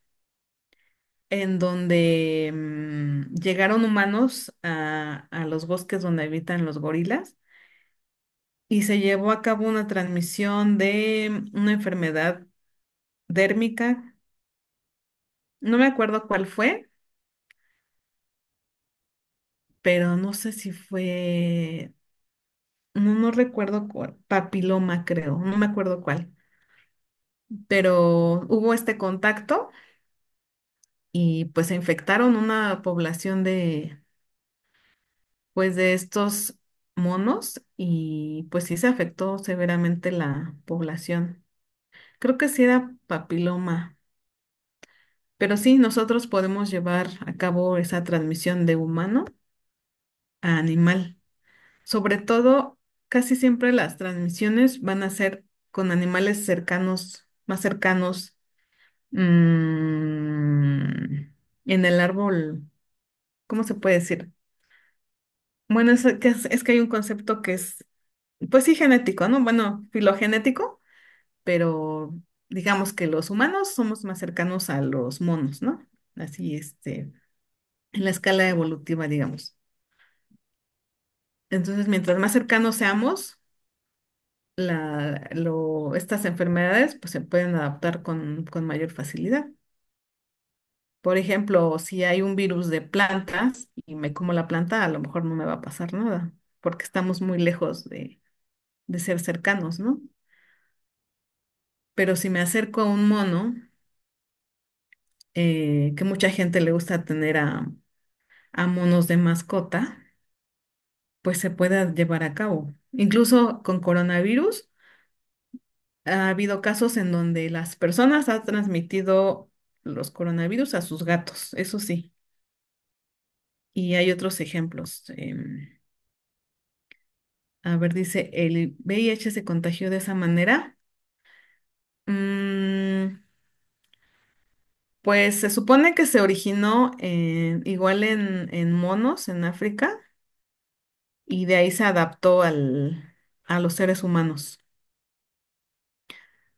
en donde mm, llegaron humanos a los bosques donde habitan los gorilas y se llevó a cabo una transmisión de una enfermedad dérmica, no me acuerdo cuál fue, pero no sé si fue, no, recuerdo cuál, papiloma creo, no me acuerdo cuál, pero hubo este contacto y pues se infectaron una población de, pues de estos monos y pues sí se afectó severamente la población. Creo que sí era papiloma, pero sí nosotros podemos llevar a cabo esa transmisión de humano animal. Sobre todo, casi siempre las transmisiones van a ser con animales cercanos, más cercanos mm, en el árbol, ¿cómo se puede decir? Bueno, es, que es que hay un concepto que es, pues sí, genético, ¿no? Bueno, filogenético, pero digamos que los humanos somos más cercanos a los monos, ¿no? Así, este, en la escala evolutiva, digamos. Entonces, mientras más cercanos seamos, estas enfermedades pues, se pueden adaptar con, mayor facilidad. Por ejemplo, si hay un virus de plantas y me como la planta, a lo mejor no me va a pasar nada, porque estamos muy lejos de, ser cercanos, ¿no? Pero si me acerco a un mono, eh, que mucha gente le gusta tener a monos de mascota, pues se pueda llevar a cabo. Incluso con coronavirus, ha habido casos en donde las personas han transmitido los coronavirus a sus gatos, eso sí. Y hay otros ejemplos. Em, a ver, dice, ¿el VIH se contagió de esa manera? Mm, pues se supone que se originó igual en monos en África y de ahí se adaptó a los seres humanos.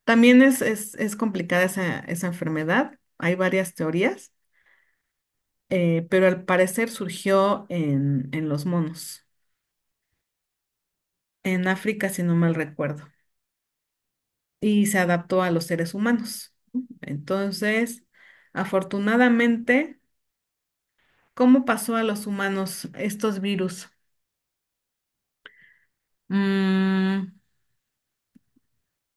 También es, complicada esa, enfermedad, hay varias teorías, eh, pero al parecer surgió en, en los monos, en África, si no mal recuerdo, y se adaptó a los seres humanos. Entonces, afortunadamente, ¿cómo pasó a los humanos estos virus? Mm,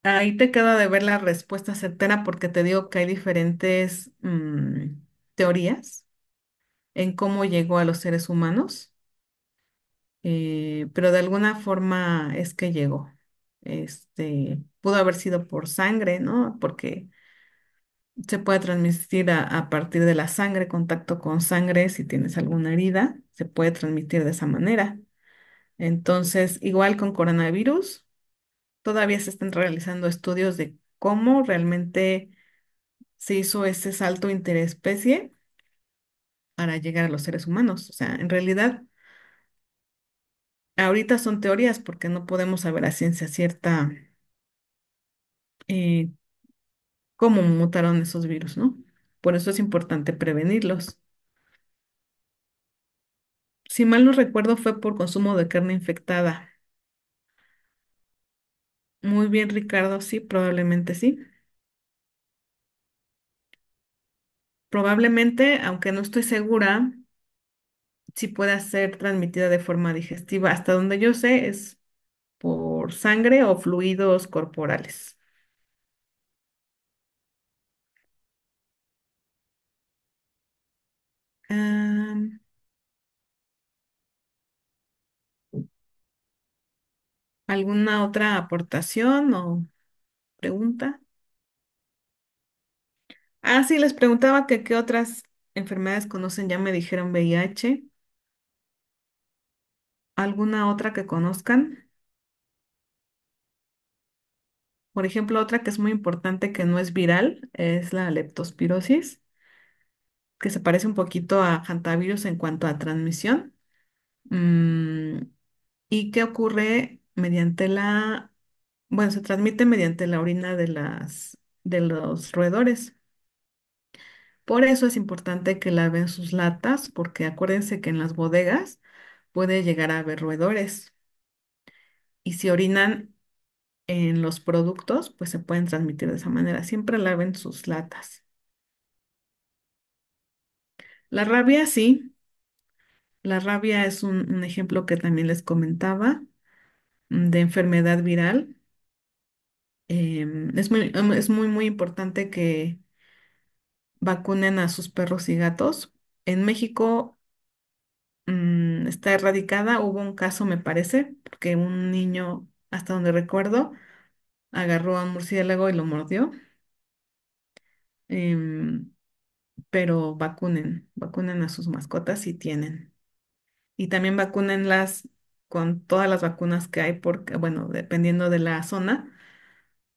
ahí te queda de ver la respuesta certera porque te digo que hay diferentes mm, teorías en cómo llegó a los seres humanos, eh, pero de alguna forma es que llegó. Este, pudo haber sido por sangre, ¿no? Porque se puede transmitir a partir de la sangre, contacto con sangre, si tienes alguna herida, se puede transmitir de esa manera. Entonces, igual con coronavirus, todavía se están realizando estudios de cómo realmente se hizo ese salto interespecie para llegar a los seres humanos. O sea, en realidad, ahorita son teorías porque no podemos saber a ciencia cierta eh, cómo mutaron esos virus, ¿no? Por eso es importante prevenirlos. Si mal no recuerdo, fue por consumo de carne infectada. Muy bien, Ricardo, sí, probablemente sí. Probablemente, aunque no estoy segura, sí pueda ser transmitida de forma digestiva. Hasta donde yo sé, es por sangre o fluidos corporales. ¿Alguna otra aportación o pregunta? Ah, sí, les preguntaba que qué otras enfermedades conocen, ya me dijeron VIH. ¿Alguna otra que conozcan? Por ejemplo, otra que es muy importante que no es viral es la leptospirosis, que se parece un poquito a hantavirus en cuanto a transmisión. Mm, ¿y qué ocurre? mediante la, bueno, se transmite mediante la orina de las, de los roedores. Por eso es importante que laven sus latas, porque acuérdense que en las bodegas puede llegar a haber roedores. Y si orinan en los productos, pues se pueden transmitir de esa manera. Siempre laven sus latas. La rabia, sí. La rabia es un, un ejemplo que también les comentaba de enfermedad viral. Em, es muy, em, es muy, muy importante que vacunen a sus perros y gatos. En México, mm, está erradicada. Hubo un caso, me parece, Que un niño, hasta donde recuerdo, agarró a un murciélago y lo mordió. Em, pero vacunen, vacunen a sus mascotas si tienen. Y también vacunen las con todas las vacunas que hay, porque, bueno, dependiendo de la zona,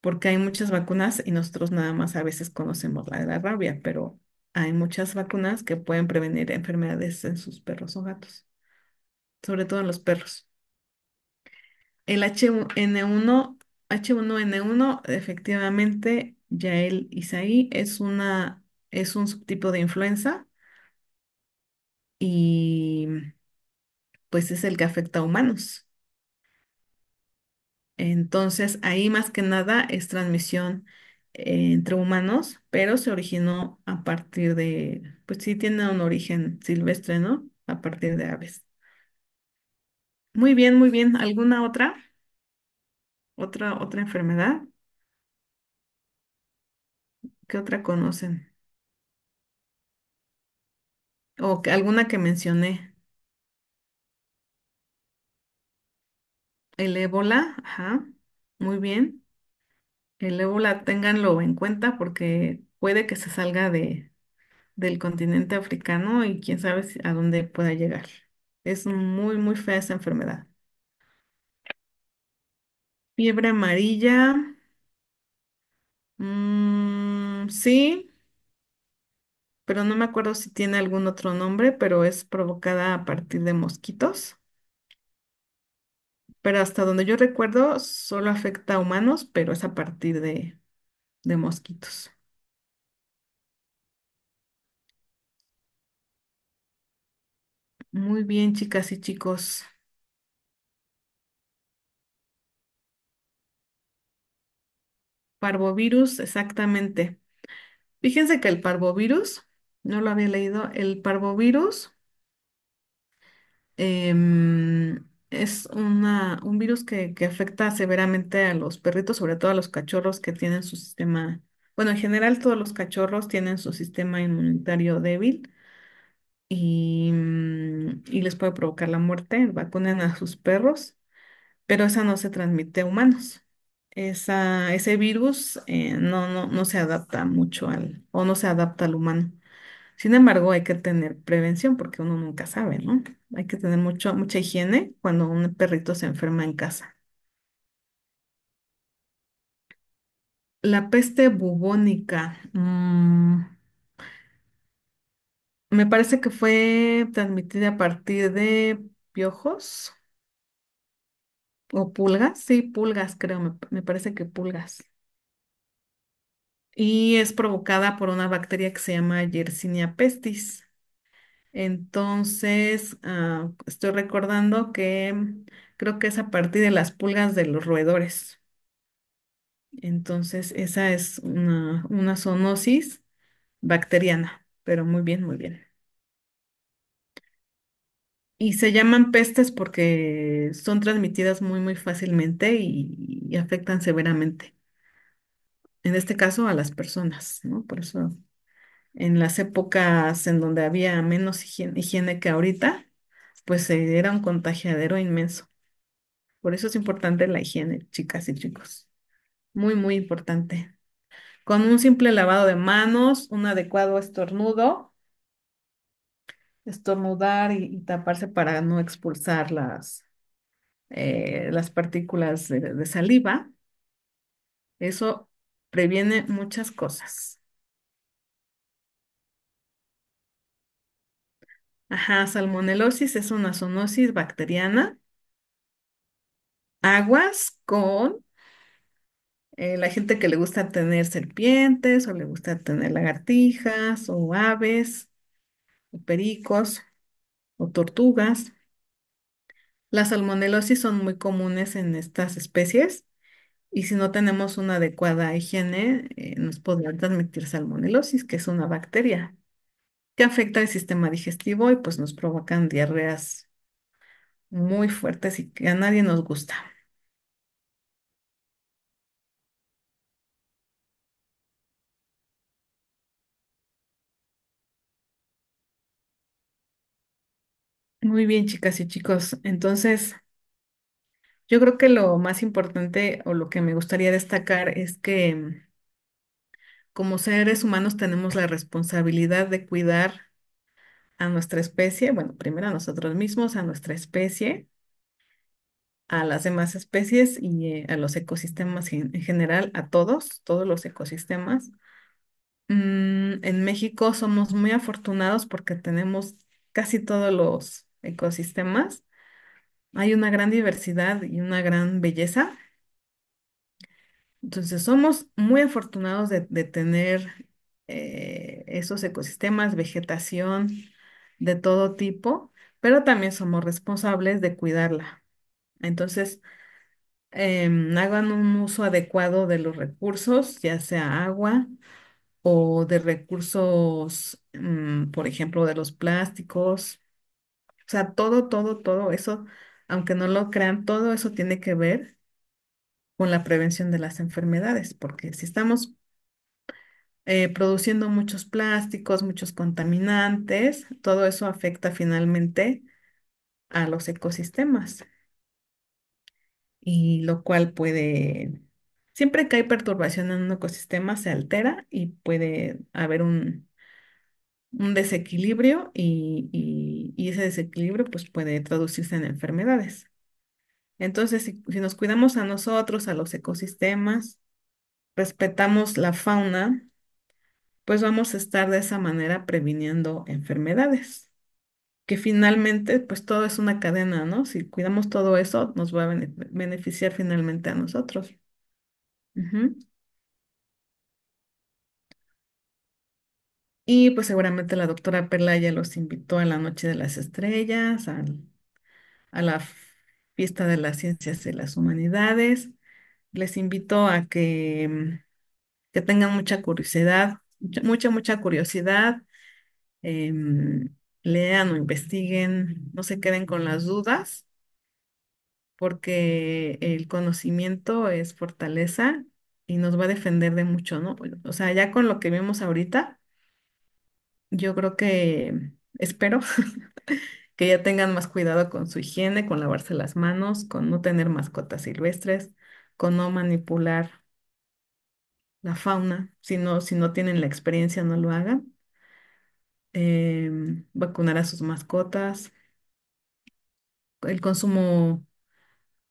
porque hay muchas vacunas y nosotros nada más a veces conocemos la de la rabia, pero hay muchas vacunas que pueden prevenir enfermedades en sus perros o gatos, sobre todo en los perros. El H1N1, H1N1 efectivamente, ya Isaí, es, una, es un subtipo de influenza y pues es el que afecta a humanos. Entonces, ahí más que nada es transmisión eh, entre humanos, pero se originó a partir de, pues sí tiene un origen silvestre, ¿no? A partir de aves. Muy bien, muy bien. ¿Alguna otra? ¿Otra, otra enfermedad? ¿Qué otra conocen? ¿O que, alguna que mencioné? El ébola, ajá, muy bien. El ébola ténganlo en cuenta porque puede que se salga de, del continente africano y quién sabe a dónde pueda llegar. Es muy, muy fea esa enfermedad. Fiebre amarilla, mm, sí, pero no me acuerdo si tiene algún otro nombre, pero es provocada a partir de mosquitos. Pero hasta donde yo recuerdo, solo afecta a humanos, pero es a partir de, mosquitos. Muy bien, chicas y chicos. Parvovirus, exactamente. Fíjense que el parvovirus, no lo había leído, el parvovirus em, es una, un virus que, afecta severamente a los perritos, sobre todo a los cachorros que tienen su sistema, bueno, en general todos los cachorros tienen su sistema inmunitario débil y, mm, les puede provocar la muerte. Vacunan a sus perros, pero esa no se transmite a humanos. Esa, ese virus eh, no, no, no se adapta mucho al, o no se adapta al humano. Sin embargo, hay que tener prevención porque uno nunca sabe, ¿no? Hay que tener mucha higiene cuando un perrito se enferma en casa. La peste bubónica. Mm, me parece que fue transmitida a partir de piojos o pulgas. Sí, pulgas, creo. me parece que pulgas y es provocada por una bacteria que se llama Yersinia pestis. Entonces, ah, estoy recordando que mm, creo que es a partir de las pulgas de los roedores. Entonces, esa es una, zoonosis bacteriana, pero muy bien, muy bien. Y se llaman pestes porque son transmitidas muy, muy fácilmente y afectan severamente en este caso a las personas, ¿no? Por eso en las épocas en donde había menos higiene, que ahorita, pues eh, era un contagiadero inmenso. Por eso es importante la higiene, chicas y chicos. Muy, muy importante. Con un simple lavado de manos, un adecuado estornudo, estornudar y, taparse para no expulsar las, eh, las partículas de saliva. Eso previene muchas cosas. Ajá, salmonelosis es una zoonosis bacteriana. Aguas con eh, la gente que le gusta tener serpientes o le gusta tener lagartijas o aves o pericos o tortugas. Las salmonelosis son muy comunes en estas especies y si no tenemos una adecuada higiene, eh, nos podrían transmitir salmonelosis, que es una bacteria que afecta el sistema digestivo y pues nos provocan diarreas muy fuertes y que a nadie nos gusta. Muy bien, chicas y chicos. Entonces... Yo creo que lo más importante o lo que me gustaría destacar es que mm, como seres humanos tenemos la responsabilidad de cuidar a nuestra especie, bueno, primero a nosotros mismos, a nuestra especie, a las demás especies y eh, a los ecosistemas en, general, a todos, todos los ecosistemas. Mm, en México somos muy afortunados porque tenemos casi todos los ecosistemas hay una gran diversidad y una gran belleza. Entonces, somos muy afortunados de, tener eh, esos ecosistemas, vegetación de todo tipo, pero también somos responsables de cuidarla. Entonces, em, hagan un uso adecuado de los recursos, ya sea agua o de recursos, mm, por ejemplo, de los plásticos. O sea, todo, todo, todo eso aunque no lo crean, todo eso tiene que ver con la prevención de las enfermedades, porque si estamos eh, produciendo muchos plásticos, muchos contaminantes, todo eso afecta finalmente a los ecosistemas, y lo cual puede, siempre que hay perturbación en un ecosistema se altera y puede haber un, un desequilibrio y, ese desequilibrio pues puede traducirse en enfermedades. Entonces, si, nos cuidamos a nosotros, a los ecosistemas, respetamos la fauna, pues vamos a estar de esa manera previniendo enfermedades, que finalmente pues todo es una cadena, ¿no? Si cuidamos todo eso, nos va a beneficiar finalmente a nosotros. Y pues seguramente la doctora ya los invitó a la Noche de las Estrellas, a la Fiesta de las Ciencias y las Humanidades. Les invito a que, mm, que tengan mucha curiosidad, mucha, mucha, curiosidad. Em, lean o investiguen, no se queden con las dudas, porque el conocimiento es fortaleza y nos va a defender de mucho, ¿no? O sea, ya con lo que vimos ahorita yo creo que espero que ya tengan más cuidado con su higiene, con lavarse las manos, con no tener mascotas silvestres, con no manipular la fauna. Si no, si no tienen la experiencia, no lo hagan. Em, vacunar a sus mascotas, el consumo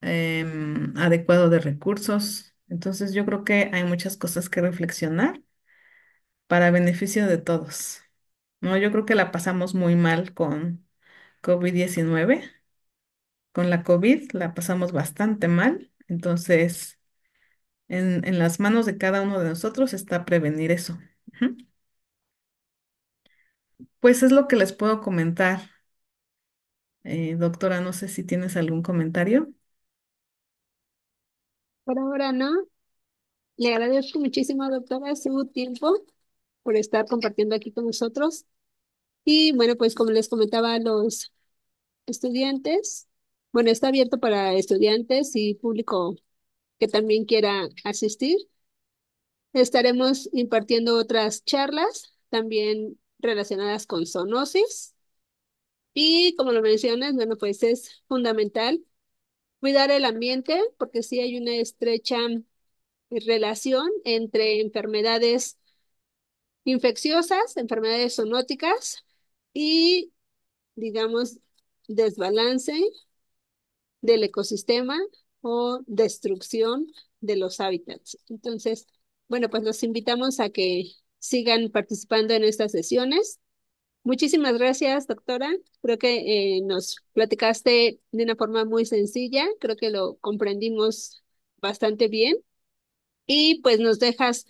em, adecuado de recursos. Entonces yo creo que hay muchas cosas que reflexionar para beneficio de todos. No, yo creo que la pasamos muy mal con COVID-19. Con la COVID la pasamos bastante mal. Entonces, en, las manos de cada uno de nosotros está prevenir eso. Pues es lo que les puedo comentar. Eh, doctora, no sé si tienes algún comentario. Por ahora no. Le agradezco muchísimo, doctora, su tiempo por estar compartiendo aquí con nosotros. Y bueno, pues como les comentaba a los estudiantes, bueno, está abierto para estudiantes y público que también quiera asistir. Estaremos impartiendo otras charlas también relacionadas con zoonosis. Y como lo mencionas, bueno, pues es fundamental cuidar el ambiente porque sí hay una estrecha relación entre enfermedades infecciosas, enfermedades zoonóticas y, digamos, desbalance del ecosistema o destrucción de los hábitats. Entonces, bueno, pues los invitamos a que sigan participando en estas sesiones. Muchísimas gracias, doctora. Creo que eh, nos platicaste de una forma muy sencilla, creo que lo comprendimos bastante bien y pues nos dejas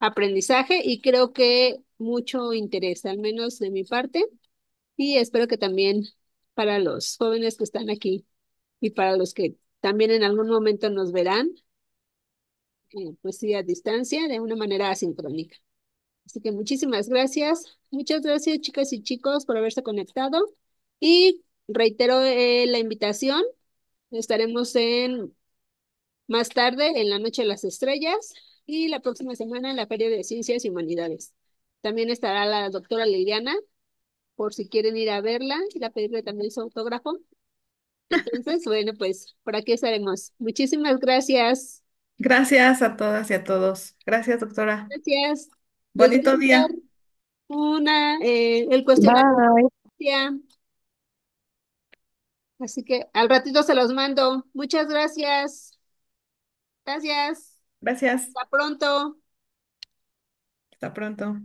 aprendizaje y creo que mucho interés, al menos de mi parte, y espero que también para los jóvenes que están aquí y para los que también en algún momento nos verán, eh, pues sí, a distancia, de una manera asincrónica. Así que muchísimas gracias. Muchas gracias, chicas y chicos, por haberse conectado. Y reitero eh, la invitación. Estaremos en más tarde en la Noche de las Estrellas y la próxima semana en la Feria de Ciencias y Humanidades. También estará la doctora Liliana, por si quieren ir a verla y la pedirle también su autógrafo. Entonces, bueno, pues por aquí estaremos. Muchísimas gracias. Gracias a todas y a todos. Gracias, doctora. Gracias. Bonito día. Una, eh, el cuestionario. Así que al ratito se los mando. Muchas gracias. Gracias. Gracias. Hasta pronto. Hasta pronto.